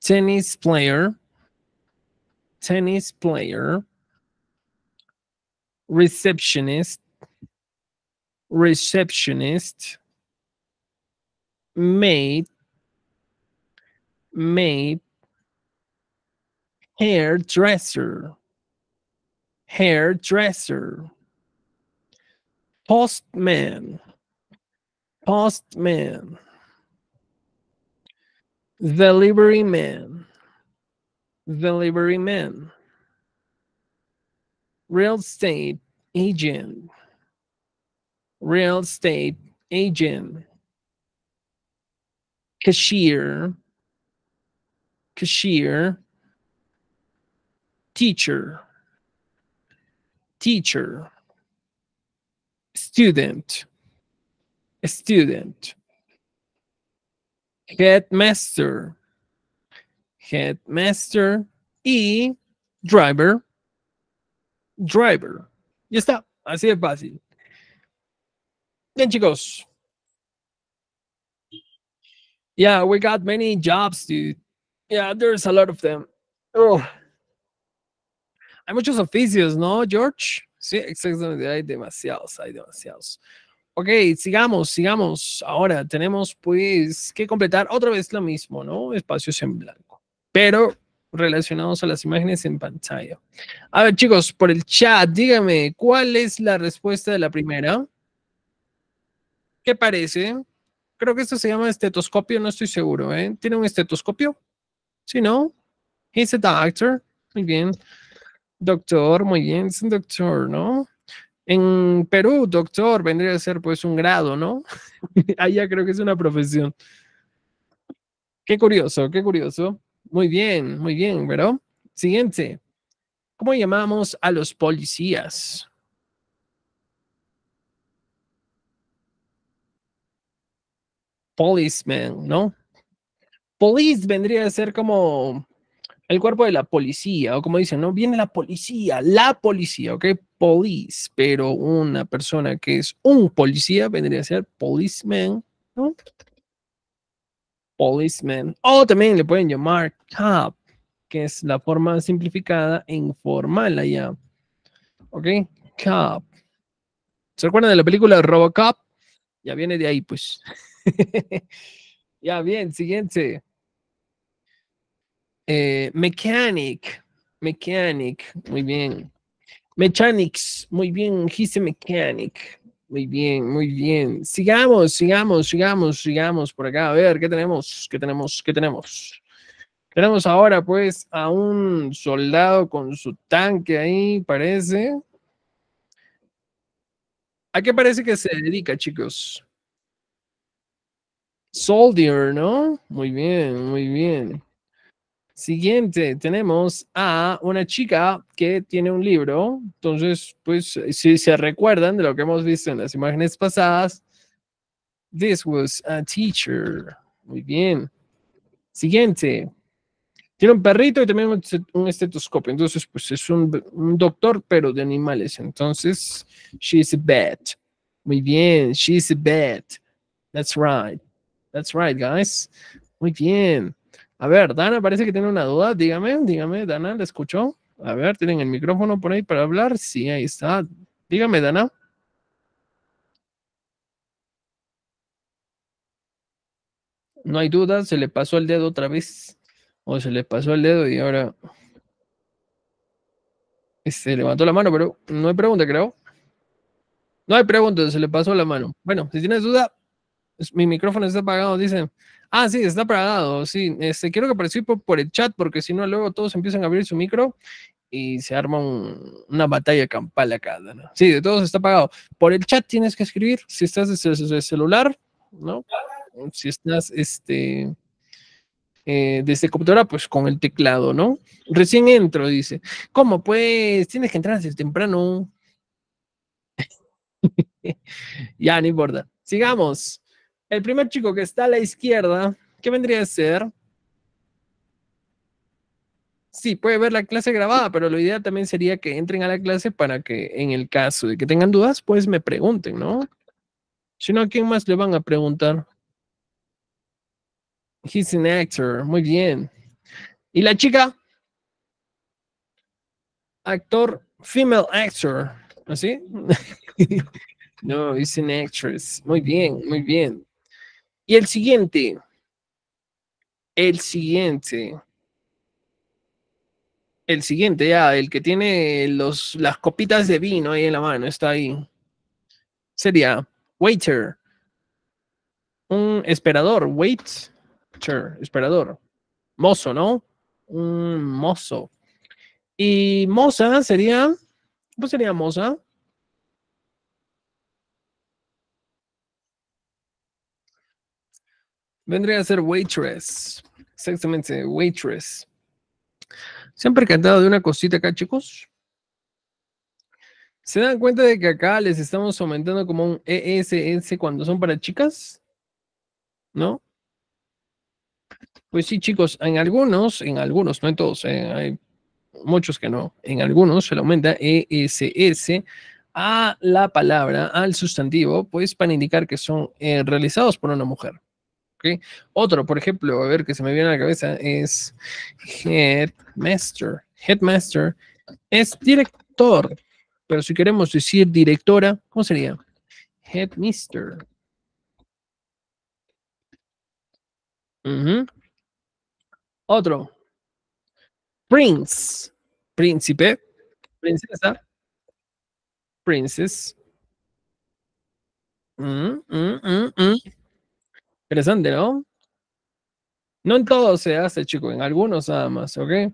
tennis player tennis player receptionist receptionist made made hairdresser hairdresser postman postman delivery man delivery man real estate agent real estate agent cashier, cashier, teacher, teacher, student, student, headmaster, headmaster y driver, driver. Ya está, así de fácil. Bien chicos, Yeah, we got many jobs, dude. Yeah, there's a lot of them. Oh. Hay muchos oficios, ¿no, George? Sí, exactamente. Hay demasiados, hay demasiados. Ok, sigamos, sigamos. Ahora tenemos pues que completar otra vez lo mismo, ¿no? Espacios en blanco, pero relacionados a las imágenes en pantalla. A ver, chicos, por el chat, dígame, ¿cuál es la respuesta de la primera? ¿Qué parece? Creo que esto se llama estetoscopio, no estoy seguro. ¿eh? ¿Tiene un estetoscopio? ¿Sí, no, he's a doctor. Muy bien. Doctor, muy bien, es un doctor, ¿no? En Perú, doctor vendría a ser pues un grado, ¿no? Allá creo que es una profesión. Qué curioso, qué curioso. Muy bien, muy bien, ¿verdad? Siguiente. ¿Cómo llamamos a los policías? policeman, ¿no? Police vendría a ser como el cuerpo de la policía, o como dicen, ¿no? Viene la policía, la policía, ¿ok? Police, pero una persona que es un policía vendría a ser policeman, ¿no? Policeman. O también le pueden llamar cop, que es la forma simplificada e informal allá. ¿Ok? Cop. ¿Se acuerdan de la película Robocop? Ya viene de ahí, pues. ya, bien, siguiente. Eh, mechanic. Mechanic, muy bien. Mechanics, muy bien. Hice mechanic. Muy bien, muy bien. Sigamos, sigamos, sigamos, sigamos por acá. A ver, ¿qué tenemos? ¿Qué tenemos? ¿Qué tenemos? Tenemos ahora pues a un soldado con su tanque ahí, parece. ¿A qué parece que se dedica, chicos? Soldier, ¿no? Muy bien, muy bien. Siguiente, tenemos a una chica que tiene un libro. Entonces, pues, si se recuerdan de lo que hemos visto en las imágenes pasadas, this was a teacher. Muy bien. Siguiente. Tiene un perrito y también un estetoscopio. Entonces, pues es un, doctor, pero de animales. Entonces, she's a vet. Muy bien, she's a vet. That's right. That's right, guys. Muy bien. A ver, Dana parece que tiene una duda. Dígame, dígame, Dana, ¿la escuchó? A ver, ¿tienen el micrófono por ahí para hablar? Sí, ahí está. Dígame, Dana. No hay duda, se le pasó el dedo otra vez. O se le pasó el dedo y ahora se este, levantó la mano, pero no hay pregunta, creo. No hay pregunta, se le pasó la mano. Bueno, si tienes duda, mi micrófono está apagado, dice. Ah, sí, está apagado, sí. Este, quiero que participe por el chat porque si no, luego todos empiezan a abrir su micro y se arma una batalla campal acá. ¿no? Sí, de todos está apagado. Por el chat tienes que escribir si estás desde el celular, ¿no? Si estás este, desde eh, este computadora, pues con el teclado, ¿no? Recién entro, dice. ¿Cómo? Pues tienes que entrar desde temprano. ya, no importa. Sigamos. El primer chico que está a la izquierda, ¿qué vendría a ser? Sí, puede ver la clase grabada, pero la idea también sería que entren a la clase para que en el caso de que tengan dudas, pues me pregunten, ¿no? Si no, ¿a quién más le van a preguntar? He's an actor, muy bien. ¿Y la chica? Actor, female actor, ¿así? no, he's an actress, muy bien, muy bien. Y el siguiente, el siguiente, el siguiente ya, el que tiene los, las copitas de vino ahí en la mano, está ahí. Sería waiter, un esperador, waiter, esperador, mozo, ¿no? Un mozo. Y moza sería, ¿cómo sería moza? Vendría a ser waitress. Exactamente, waitress. ¿Se han percatado de una cosita acá, chicos? ¿Se dan cuenta de que acá les estamos aumentando como un ESS cuando son para chicas? ¿No? Pues sí, chicos, en algunos, en algunos, no en todos, eh, hay muchos que no, en algunos se le aumenta ESS a la palabra, al sustantivo, pues para indicar que son eh, realizados por una mujer. Otro, por ejemplo, a ver, que se me viene a la cabeza, es Headmaster. Headmaster es director, pero si queremos decir directora, ¿cómo sería? Headmister. Otro. Prince. Príncipe. Princesa. Princess. Mm, mm, mm, Interesante, ¿no? No en todos se hace, chicos, en algunos nada más, ¿ok?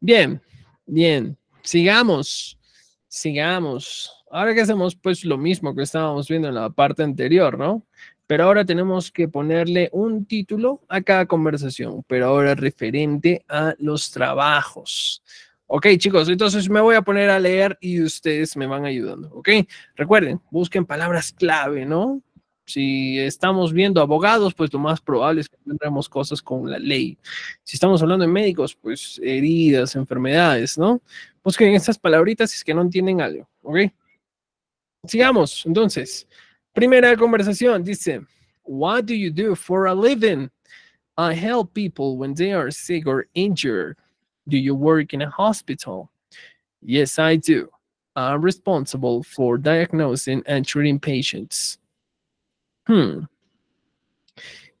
Bien, bien, sigamos, sigamos. Ahora que hacemos pues lo mismo que estábamos viendo en la parte anterior, ¿no? Pero ahora tenemos que ponerle un título a cada conversación, pero ahora referente a los trabajos. Ok, chicos, entonces me voy a poner a leer y ustedes me van ayudando, ¿ok? Recuerden, busquen palabras clave, ¿no? Si estamos viendo abogados, pues lo más probable es que tendremos cosas con la ley. Si estamos hablando de médicos, pues heridas, enfermedades, ¿no? Busquen esas palabritas es que no tienen algo, ¿ok? Sigamos, entonces. Primera conversación, dice, What do you do for a living? I help people when they are sick or injured. Do you work in a hospital? Yes, I do. I'm responsible for diagnosing and treating patients. Hmm.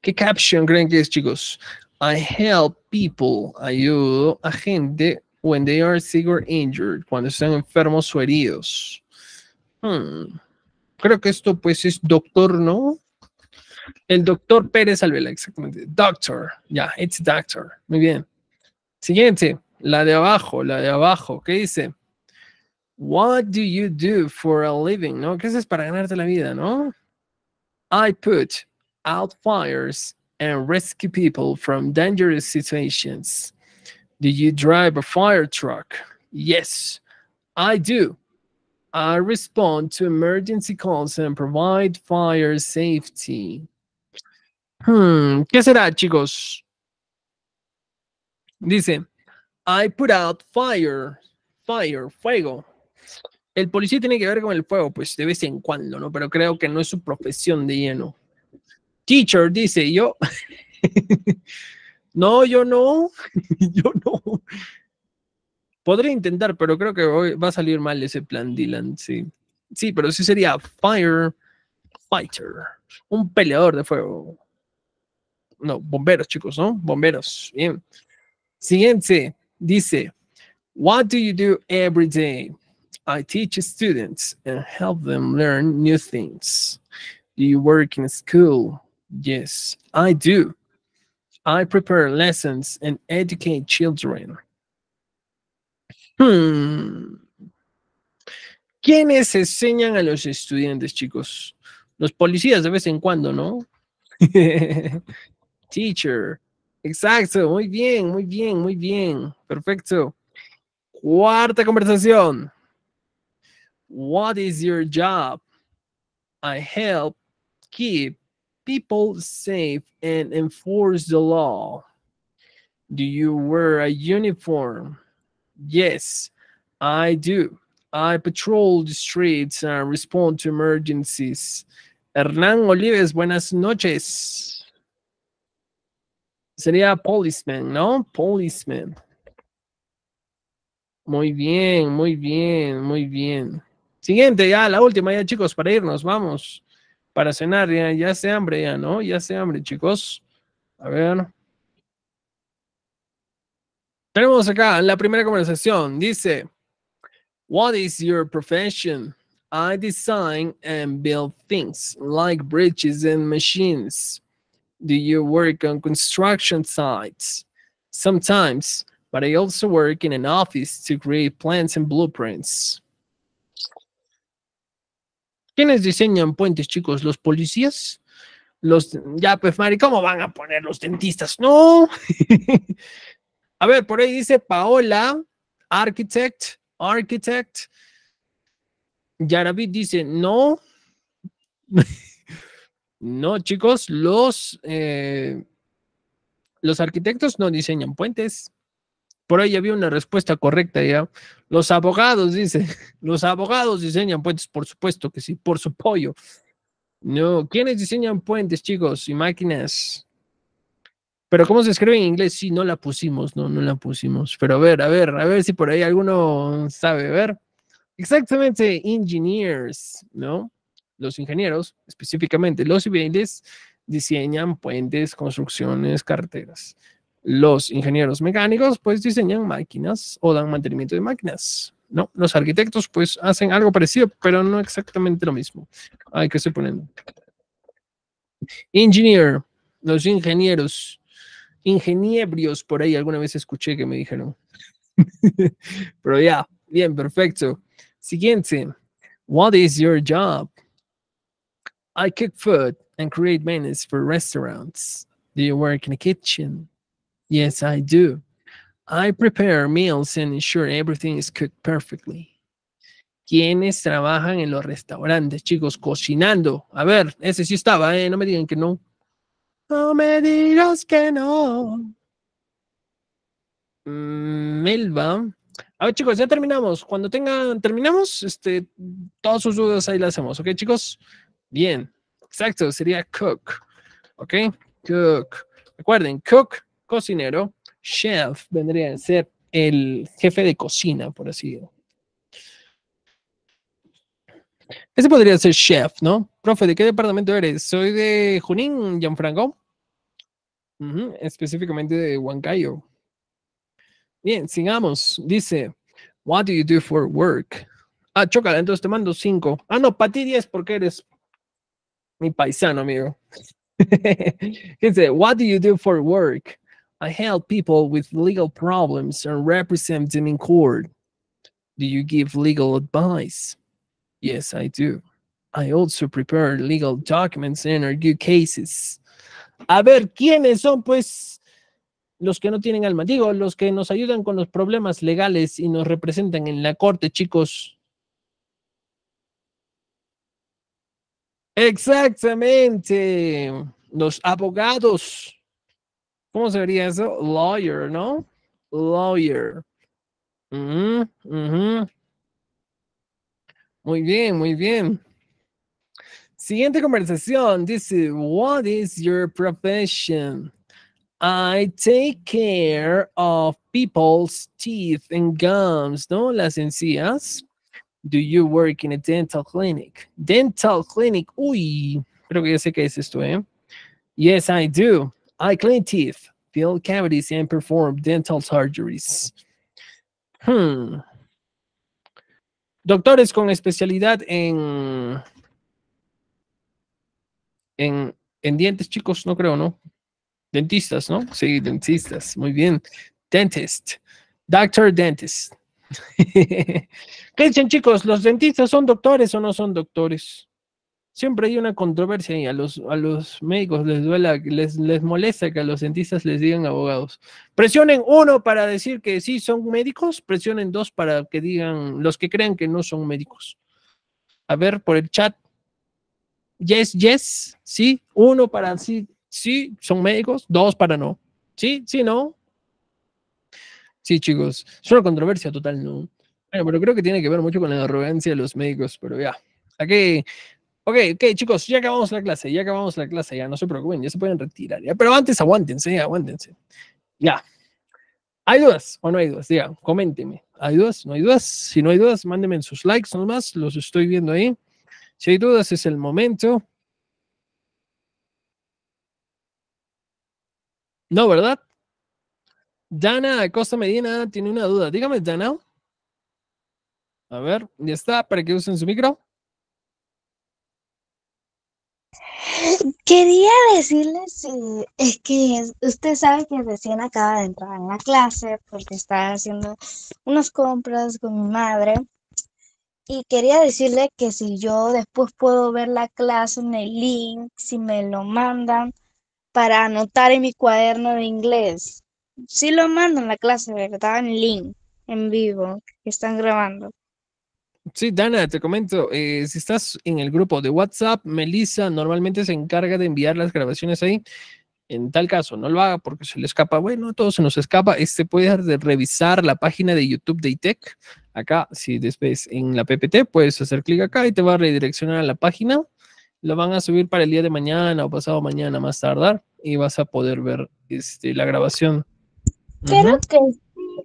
¿Qué caption creen que es, chicos? I help people. Ayudo a gente when they are sick or injured. Cuando están enfermos o heridos. Hmm. Creo que esto, pues, es doctor, ¿no? El doctor Pérez Alvela, exactamente. Doctor. Ya, it's doctor. Muy bien. Siguiente. La de abajo, la de abajo. ¿Qué dice? What do you do for a living? ¿No? ¿Qué haces para ganarte la vida, no? I put out fires and rescue people from dangerous situations. Do you drive a fire truck? Yes, I do. I respond to emergency calls and provide fire safety. Hmm, ¿qué será, chicos? Dice, I put out fire, fire, fuego, el policía tiene que ver con el fuego, pues de vez en cuando, ¿no? Pero creo que no es su profesión de lleno. Teacher dice, yo. no, yo no. yo no. Podría intentar, pero creo que va a salir mal ese plan, Dylan, sí. Sí, pero sí sería fire fighter, un peleador de fuego. No, bomberos, chicos, ¿no? Bomberos. Bien. Siguiente dice, What do you do every day? I teach students and help them learn new things. Do you work in a school? Yes, I do. I prepare lessons and educate children. Hmm. ¿Quiénes enseñan a los estudiantes, chicos? Los policías de vez en cuando, ¿no? Teacher. Exacto, muy bien, muy bien, muy bien. Perfecto. Cuarta conversación. What is your job? I help keep people safe and enforce the law. Do you wear a uniform? Yes, I do. I patrol the streets and respond to emergencies. Hernán Olives, buenas noches. Sería policeman, ¿no? Policeman. Muy bien, muy bien, muy bien. Siguiente, ya, la última, ya chicos, para irnos, vamos. Para cenar, ya, ya hambre, ya, ¿no? Ya se hambre, chicos. A ver. Tenemos acá la primera conversación. Dice, What is your profession? I design and build things like bridges and machines. Do you work on construction sites? Sometimes, but I also work in an office to create plans and blueprints. ¿Quiénes diseñan puentes, chicos? ¿Los policías? Los, ya, pues, Mari, ¿cómo van a poner los dentistas? No. a ver, por ahí dice Paola, architect, architect. Yaravid dice, no. no, chicos, los, eh, los arquitectos no diseñan puentes. Por ahí había una respuesta correcta ya. Los abogados, dice. Los abogados diseñan puentes, por supuesto que sí, por su pollo. No, ¿quiénes diseñan puentes, chicos? Y máquinas. Pero ¿cómo se escribe en inglés? Sí, no la pusimos, no, no la pusimos. Pero a ver, a ver, a ver si por ahí alguno sabe, a ver. Exactamente, engineers, ¿no? Los ingenieros, específicamente los civiles, diseñan puentes, construcciones, carreteras. Los ingenieros mecánicos pues diseñan máquinas o dan mantenimiento de máquinas. ¿no? Los arquitectos pues hacen algo parecido, pero no exactamente lo mismo. Ay, que se ponen? Engineer, los ingenieros, ingeniebrios, por ahí alguna vez escuché que me dijeron. pero ya, bien, perfecto. Siguiente, what is your job? I cook food and create menus for restaurants. Do you work in a kitchen? Yes, I do. I prepare meals and ensure everything is cooked perfectly. ¿Quiénes trabajan en los restaurantes, chicos, cocinando. A ver, ese sí estaba, ¿eh? No me digan que no. No me digas que no. Mm, Melba. A ver, chicos, ya terminamos. Cuando tengan, terminamos, este, todas sus dudas ahí las hacemos, ¿ok, chicos? Bien, exacto, sería cook. ¿Ok? Cook. Recuerden, cook cocinero, chef vendría a ser el jefe de cocina, por así decirlo. Ese podría ser chef, ¿no? Profe, ¿de qué departamento eres? Soy de Junín, Gianfranco. específicamente de Huancayo. Bien, sigamos. Dice, what do you do for work? Ah, chócala, entonces te mando cinco. Ah, no, para ti diez porque eres mi paisano, amigo. Dice, what do you do for work? I help people with legal problems and represent them in court. Do you give legal advice? Yes, I do. I also prepare legal documents and argue cases. A ver, ¿quiénes son pues los que no tienen alma? Digo, los que nos ayudan con los problemas legales y nos representan en la corte, chicos. Exactamente, los abogados ¿Cómo se eso? Lawyer, ¿no? Lawyer. Muy bien, muy bien. Siguiente conversación. Dice, what is your profession? I take care of people's teeth and gums, ¿no? Las encías. Do you work in a dental clinic? Dental clinic. Uy, creo que ya sé qué es esto, ¿eh? Yes, I do. I clean teeth, fill cavities, and perform dental surgeries. Hmm. Doctores con especialidad en, en, en dientes, chicos, no creo, ¿no? Dentistas, ¿no? Sí, dentistas. Muy bien. Dentist. Doctor Dentist. ¿Qué dicen, chicos? ¿Los dentistas son doctores o no son doctores? siempre hay una controversia y a los, a los médicos les duela, les, les molesta que a los dentistas les digan abogados. Presionen uno para decir que sí son médicos, presionen dos para que digan los que crean que no son médicos. A ver, por el chat. Yes, yes, sí. Uno para sí, sí, son médicos. Dos para no. Sí, sí, no. Sí, chicos, es una controversia total, ¿no? Bueno, pero creo que tiene que ver mucho con la arrogancia de los médicos, pero ya. Aquí Ok, ok, chicos, ya acabamos la clase, ya acabamos la clase, ya no se preocupen, ya se pueden retirar, Pero antes aguántense, eh, aguántense. Ya. ¿Hay dudas o no hay dudas? Diga, coméntenme. ¿Hay dudas? ¿No hay dudas? Si no hay dudas, mándenme sus likes nomás, los estoy viendo ahí. Si hay dudas, es el momento. No, ¿verdad? Dana Costa Medina tiene una duda. Dígame, Dana. A ver, ya está, para que usen su micro. Quería decirles eh, es que usted sabe que recién acaba de entrar en la clase porque estaba haciendo unas compras con mi madre. Y quería decirle que si yo después puedo ver la clase en el link, si me lo mandan para anotar en mi cuaderno de inglés. Si lo mandan la clase, ¿verdad? En link, en vivo, que están grabando. Sí, Dana, te comento, eh, si estás en el grupo de WhatsApp, Melissa normalmente se encarga de enviar las grabaciones ahí. En tal caso, no lo haga porque se le escapa. Bueno, todo se nos escapa. Este puede revisar la página de YouTube de ITEC. Acá, si después en la PPT, puedes hacer clic acá y te va a redireccionar a la página. Lo van a subir para el día de mañana o pasado mañana, más tardar, y vas a poder ver este, la grabación. Creo que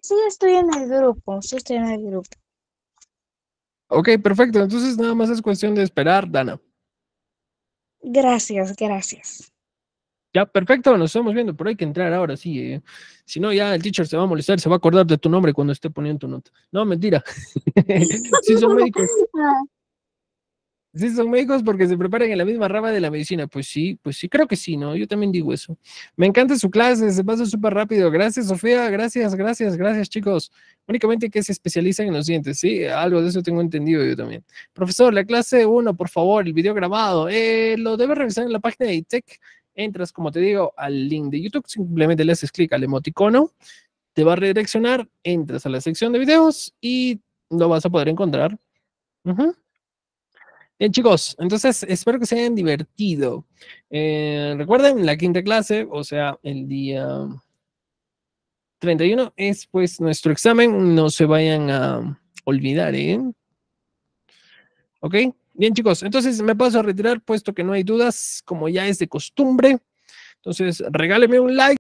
sí estoy en el grupo. Sí estoy en el grupo. Ok, perfecto. Entonces nada más es cuestión de esperar, Dana. Gracias, gracias. Ya, perfecto, nos estamos viendo, pero hay que entrar ahora, sí. Eh. Si no, ya el teacher se va a molestar, se va a acordar de tu nombre cuando esté poniendo tu nota. No, mentira. Sí, son médicos. Ah. Sí, son médicos porque se preparan en la misma rama de la medicina. Pues sí, pues sí, creo que sí, ¿no? Yo también digo eso. Me encanta su clase, se pasa súper rápido. Gracias, Sofía, gracias, gracias, gracias, chicos. Únicamente que se especializan en los dientes, ¿sí? Algo de eso tengo entendido yo también. Profesor, la clase 1, por favor, el video grabado. Eh, lo debes revisar en la página de ITEC. Entras, como te digo, al link de YouTube, simplemente le haces clic al emoticono, te va a redireccionar, entras a la sección de videos y lo vas a poder encontrar. Ajá. Bien, chicos, entonces espero que se hayan divertido. Eh, recuerden, la quinta clase, o sea, el día 31 es pues nuestro examen. No se vayan a olvidar, ¿eh? ¿Ok? Bien, chicos, entonces me paso a retirar puesto que no hay dudas, como ya es de costumbre. Entonces, regáleme un like.